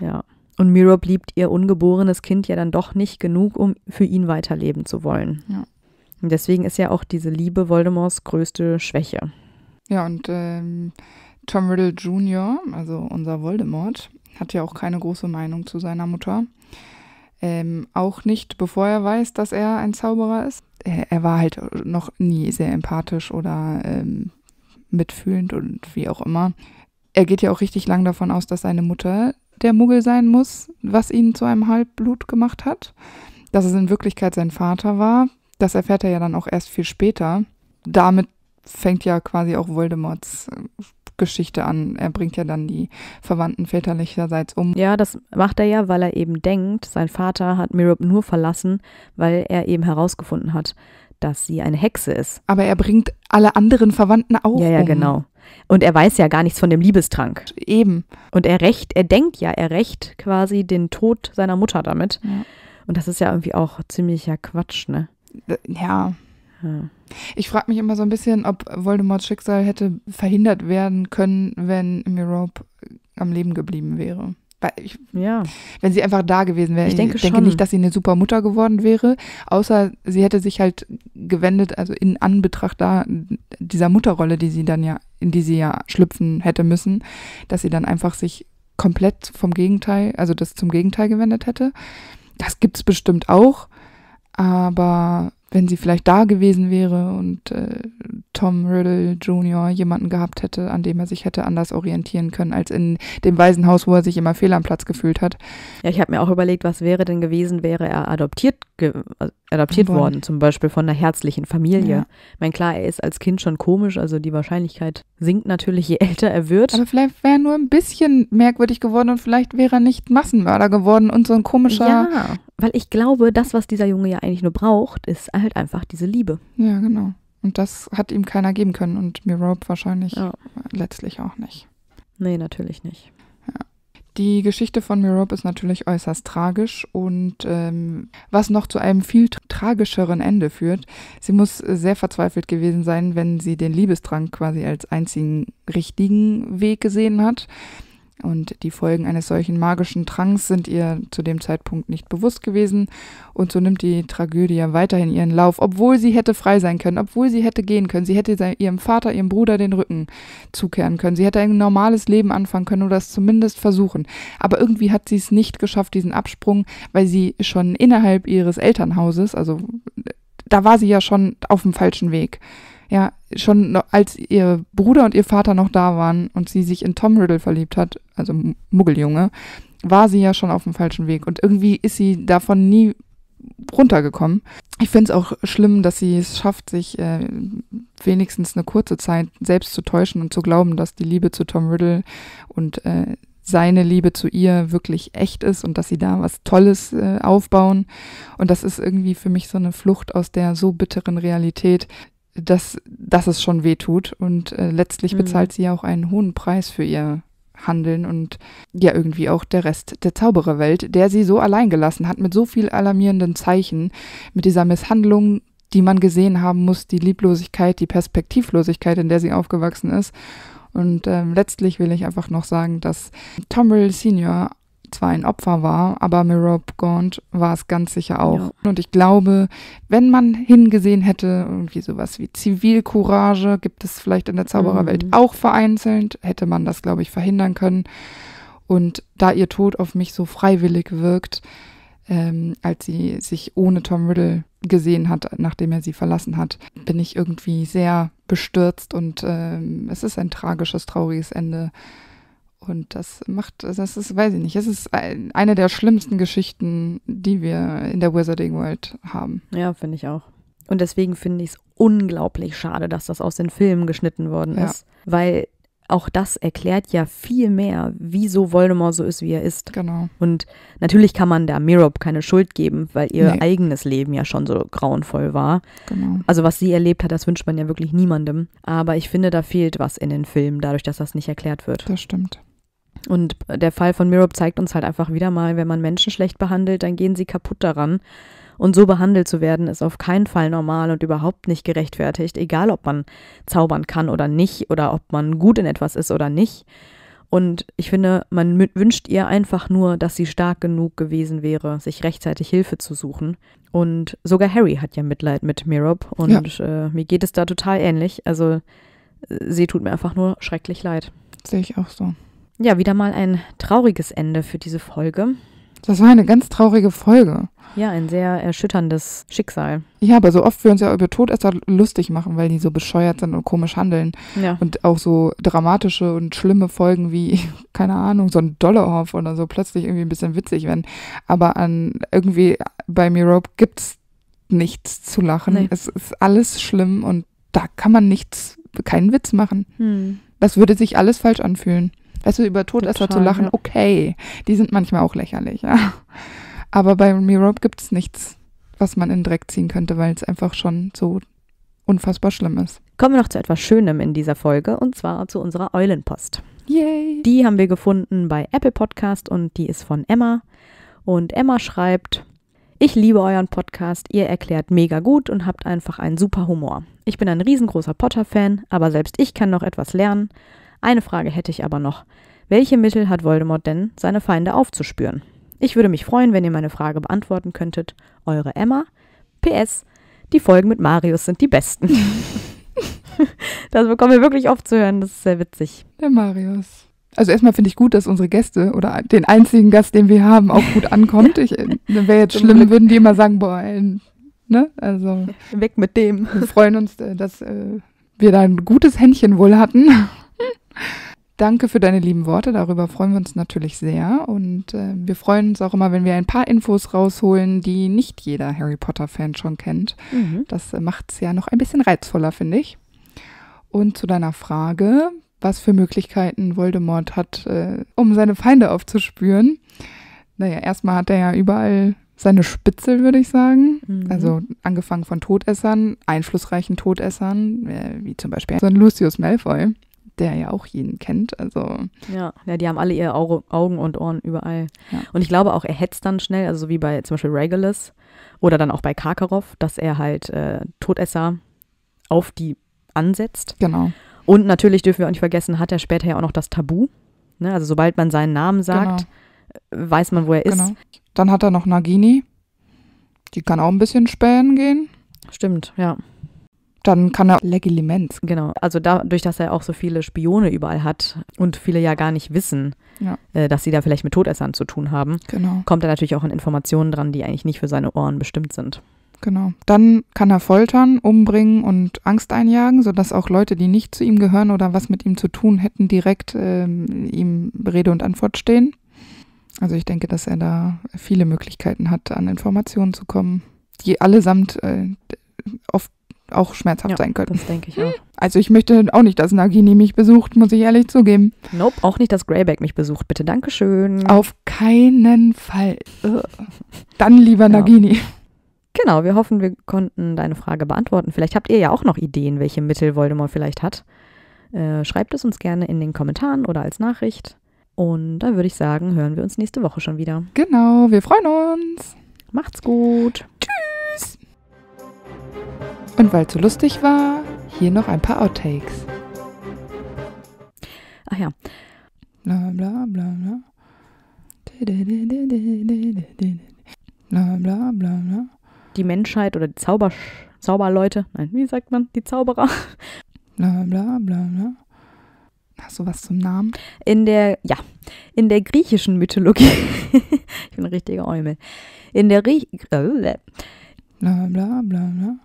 Ja. Und Miro blieb ihr ungeborenes Kind ja dann doch nicht genug, um für ihn weiterleben zu wollen. Ja. Und deswegen ist ja auch diese Liebe Voldemorts größte Schwäche. Ja, und ähm, Tom Riddle Jr., also unser Voldemort, hat ja auch keine große Meinung zu seiner Mutter. Ähm, auch nicht, bevor er weiß, dass er ein Zauberer ist. Er, er war halt noch nie sehr empathisch oder ähm, mitfühlend und wie auch immer. Er geht ja auch richtig lang davon aus, dass seine Mutter der Muggel sein muss, was ihn zu einem Halbblut gemacht hat. Dass es in Wirklichkeit sein Vater war, das erfährt er ja dann auch erst viel später. Damit fängt ja quasi auch Voldemorts äh, Geschichte an. Er bringt ja dann die Verwandten väterlicherseits um. Ja, das macht er ja, weil er eben denkt, sein Vater hat Mirob nur verlassen, weil er eben herausgefunden hat, dass sie eine Hexe ist. Aber er bringt alle anderen Verwandten auch ja, ja, um. Ja, genau. Und er weiß ja gar nichts von dem Liebestrank. Eben. Und er rächt, er denkt ja, er rächt quasi den Tod seiner Mutter damit. Ja. Und das ist ja irgendwie auch ziemlicher Quatsch, ne? Äh, ja. ja. Ich frage mich immer so ein bisschen, ob Voldemorts Schicksal hätte verhindert werden können, wenn Mirope äh, am Leben geblieben wäre. Ich, ja. Wenn sie einfach da gewesen wäre. Ich denke, ich denke nicht, dass sie eine super Mutter geworden wäre, außer sie hätte sich halt gewendet, also in Anbetracht da dieser Mutterrolle, die sie dann ja, in die sie ja schlüpfen hätte müssen, dass sie dann einfach sich komplett vom Gegenteil, also das zum Gegenteil gewendet hätte. Das gibt es bestimmt auch, aber wenn sie vielleicht da gewesen wäre und äh, Tom Riddle Jr. jemanden gehabt hätte, an dem er sich hätte anders orientieren können, als in dem Waisenhaus, wo er sich immer fehl am Platz gefühlt hat. Ja, ich habe mir auch überlegt, was wäre denn gewesen, wäre er adoptiert, ge adoptiert worden, zum Beispiel von einer herzlichen Familie. Ja. Ich meine, klar, er ist als Kind schon komisch, also die Wahrscheinlichkeit sinkt natürlich, je [laughs] älter er wird. Aber vielleicht wäre er nur ein bisschen merkwürdig geworden und vielleicht wäre er nicht Massenmörder geworden und so ein komischer. Ja, weil ich glaube, das, was dieser Junge ja eigentlich nur braucht, ist halt einfach diese Liebe. Ja, genau. Und das hat ihm keiner geben können und Mirope wahrscheinlich ja. letztlich auch nicht. Nee, natürlich nicht. Die Geschichte von Mirope ist natürlich äußerst tragisch und ähm, was noch zu einem viel tragischeren Ende führt. Sie muss sehr verzweifelt gewesen sein, wenn sie den Liebestrank quasi als einzigen richtigen Weg gesehen hat. Und die Folgen eines solchen magischen Tranks sind ihr zu dem Zeitpunkt nicht bewusst gewesen. Und so nimmt die Tragödie weiterhin ihren Lauf, obwohl sie hätte frei sein können, obwohl sie hätte gehen können. Sie hätte ihrem Vater, ihrem Bruder den Rücken zukehren können. Sie hätte ein normales Leben anfangen können oder es zumindest versuchen. Aber irgendwie hat sie es nicht geschafft, diesen Absprung, weil sie schon innerhalb ihres Elternhauses, also äh, da war sie ja schon auf dem falschen Weg ja, schon als ihr Bruder und ihr Vater noch da waren und sie sich in Tom Riddle verliebt hat, also Muggeljunge, war sie ja schon auf dem falschen Weg. Und irgendwie ist sie davon nie runtergekommen. Ich finde es auch schlimm, dass sie es schafft, sich äh, wenigstens eine kurze Zeit selbst zu täuschen und zu glauben, dass die Liebe zu Tom Riddle und äh, seine Liebe zu ihr wirklich echt ist und dass sie da was Tolles äh, aufbauen. Und das ist irgendwie für mich so eine Flucht aus der so bitteren Realität, dass, dass es schon weh tut. Und äh, letztlich mhm. bezahlt sie ja auch einen hohen Preis für ihr Handeln und ja irgendwie auch der Rest der Zaubererwelt, der sie so allein gelassen hat mit so viel alarmierenden Zeichen, mit dieser Misshandlung, die man gesehen haben muss, die Lieblosigkeit, die Perspektivlosigkeit, in der sie aufgewachsen ist. Und ähm, letztlich will ich einfach noch sagen, dass Tomrill Senior zwar ein Opfer war, aber Mirob Gaunt war es ganz sicher auch. Ja. Und ich glaube, wenn man hingesehen hätte, irgendwie sowas wie Zivilcourage gibt es vielleicht in der Zaubererwelt mhm. auch vereinzelt, hätte man das, glaube ich, verhindern können. Und da ihr Tod auf mich so freiwillig wirkt, ähm, als sie sich ohne Tom Riddle gesehen hat, nachdem er sie verlassen hat, bin ich irgendwie sehr bestürzt und ähm, es ist ein tragisches, trauriges Ende. Und das macht, das ist, weiß ich nicht, es ist eine der schlimmsten Geschichten, die wir in der Wizarding World haben. Ja, finde ich auch. Und deswegen finde ich es unglaublich schade, dass das aus den Filmen geschnitten worden ja. ist. Weil auch das erklärt ja viel mehr, wieso Voldemort so ist, wie er ist. Genau. Und natürlich kann man der Mirob keine Schuld geben, weil ihr nee. eigenes Leben ja schon so grauenvoll war. Genau. Also was sie erlebt hat, das wünscht man ja wirklich niemandem. Aber ich finde, da fehlt was in den Filmen, dadurch, dass das nicht erklärt wird. Das stimmt. Und der Fall von Mirob zeigt uns halt einfach wieder mal, wenn man Menschen schlecht behandelt, dann gehen sie kaputt daran. Und so behandelt zu werden, ist auf keinen Fall normal und überhaupt nicht gerechtfertigt, egal ob man zaubern kann oder nicht oder ob man gut in etwas ist oder nicht. Und ich finde, man wünscht ihr einfach nur, dass sie stark genug gewesen wäre, sich rechtzeitig Hilfe zu suchen. Und sogar Harry hat ja Mitleid mit Mirob und ja. äh, mir geht es da total ähnlich. Also äh, sie tut mir einfach nur schrecklich leid. Sehe ich auch so. Ja, wieder mal ein trauriges Ende für diese Folge. Das war eine ganz traurige Folge. Ja, ein sehr erschütterndes Schicksal. Ja, aber so oft wir uns ja über Todesser lustig machen, weil die so bescheuert sind und komisch handeln. Ja. Und auch so dramatische und schlimme Folgen wie, [laughs] keine Ahnung, so ein Dollarhof oder so plötzlich irgendwie ein bisschen witzig werden. Aber an irgendwie bei Mirope gibt es nichts zu lachen. Nee. Es ist alles schlimm und da kann man nichts, keinen Witz machen. Hm. Das würde sich alles falsch anfühlen. Weißt du, über Todesser zu lachen, okay, die sind manchmal auch lächerlich, ja. Aber bei Mirope gibt es nichts, was man in den Dreck ziehen könnte, weil es einfach schon so unfassbar schlimm ist. Kommen wir noch zu etwas Schönem in dieser Folge und zwar zu unserer Eulenpost. Yay! Die haben wir gefunden bei Apple Podcast und die ist von Emma. Und Emma schreibt, ich liebe euren Podcast, ihr erklärt mega gut und habt einfach einen super Humor. Ich bin ein riesengroßer Potter-Fan, aber selbst ich kann noch etwas lernen. Eine Frage hätte ich aber noch. Welche Mittel hat Voldemort denn, seine Feinde aufzuspüren? Ich würde mich freuen, wenn ihr meine Frage beantworten könntet. Eure Emma. PS. Die Folgen mit Marius sind die besten. [laughs] das bekommen wir wirklich oft zu hören. Das ist sehr witzig. Der Marius. Also erstmal finde ich gut, dass unsere Gäste oder den einzigen Gast, den wir haben, auch gut ankommt. Ich äh, [laughs] wäre jetzt schlimm, würden die immer sagen, boah, ey, ne? Also weg mit dem. Wir freuen uns, äh, dass äh, wir da ein gutes Händchen wohl hatten. Danke für deine lieben Worte, darüber freuen wir uns natürlich sehr. Und äh, wir freuen uns auch immer, wenn wir ein paar Infos rausholen, die nicht jeder Harry Potter-Fan schon kennt. Mhm. Das äh, macht es ja noch ein bisschen reizvoller, finde ich. Und zu deiner Frage, was für Möglichkeiten Voldemort hat, äh, um seine Feinde aufzuspüren. Naja, erstmal hat er ja überall seine Spitzel, würde ich sagen. Mhm. Also angefangen von Todessern, einflussreichen Todessern, äh, wie zum Beispiel so ein Lucius Malfoy der ja auch jeden kennt. Also ja, ja die haben alle ihre Augen und Ohren überall. Ja. Und ich glaube auch, er hetzt dann schnell, also wie bei zum Beispiel Regulus oder dann auch bei Karkaroff, dass er halt äh, Todesser auf die ansetzt. Genau. Und natürlich dürfen wir auch nicht vergessen, hat er später ja auch noch das Tabu. Ne? Also sobald man seinen Namen genau. sagt, genau. weiß man, wo er ist. Genau. Dann hat er noch Nagini. Die kann auch ein bisschen spähen gehen. Stimmt, ja dann kann er Legilimenz. Genau, also dadurch, dass er auch so viele Spione überall hat und viele ja gar nicht wissen, ja. äh, dass sie da vielleicht mit Todessern zu tun haben, genau. kommt er natürlich auch an Informationen dran, die eigentlich nicht für seine Ohren bestimmt sind. Genau. Dann kann er foltern, umbringen und Angst einjagen, sodass auch Leute, die nicht zu ihm gehören oder was mit ihm zu tun hätten, direkt ähm, ihm Rede und Antwort stehen. Also ich denke, dass er da viele Möglichkeiten hat, an Informationen zu kommen, die allesamt äh, oft auch schmerzhaft ja, sein könnte. Das denke ich auch. [laughs] Also ich möchte auch nicht, dass Nagini mich besucht, muss ich ehrlich zugeben. Nope, auch nicht, dass Greyback mich besucht. Bitte, Dankeschön. Auf keinen Fall. Äh. Dann lieber ja. Nagini. Genau, wir hoffen, wir konnten deine Frage beantworten. Vielleicht habt ihr ja auch noch Ideen, welche Mittel Voldemort vielleicht hat. Äh, schreibt es uns gerne in den Kommentaren oder als Nachricht. Und dann würde ich sagen, hören wir uns nächste Woche schon wieder. Genau, wir freuen uns. Macht's gut. Und weil es so lustig war, hier noch ein paar Outtakes. Ach ja. Bla bla bla bla. Die Menschheit oder die Zauber Zauberleute, nein, wie sagt man? Die Zauberer. Bla bla bla bla. Hast du was zum Namen? In der, ja, in der griechischen Mythologie. [laughs] ich bin ein richtiger Eumel. In der Rie äh, äh, bla bla bla bla.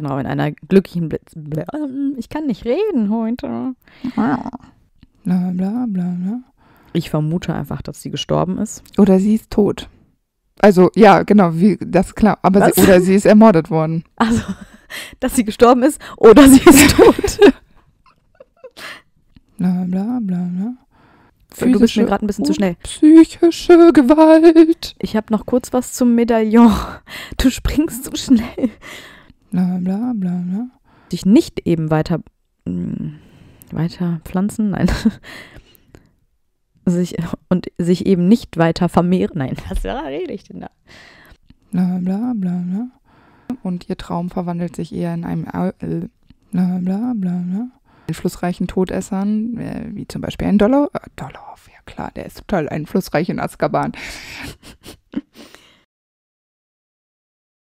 Genau, in einer glücklichen Blitz. Ich kann nicht reden heute. Bla bla bla bla. Ich vermute einfach, dass sie gestorben ist. Oder sie ist tot. Also, ja, genau, wie, das klar. Aber sie, oder sie ist ermordet worden. Also, [laughs] dass sie gestorben ist oder sie ist [laughs] tot. bla bla bla bla. Physische, du bist mir gerade ein bisschen zu schnell. Psychische Gewalt. Ich habe noch kurz was zum Medaillon. Du springst zu so schnell. Bla bla bla bla. Sich nicht eben weiter, mm, weiter pflanzen, nein. [laughs] sich, und sich eben nicht weiter vermehren, nein, was rede ich denn da? Bla bla bla bla. Und ihr Traum verwandelt sich eher in einem Au äh, bla bla bla bla einflussreichen Todessern, äh, wie zum Beispiel ein Dollar, äh, Dollar, ja klar, der ist total einflussreich in Azkaban. [laughs]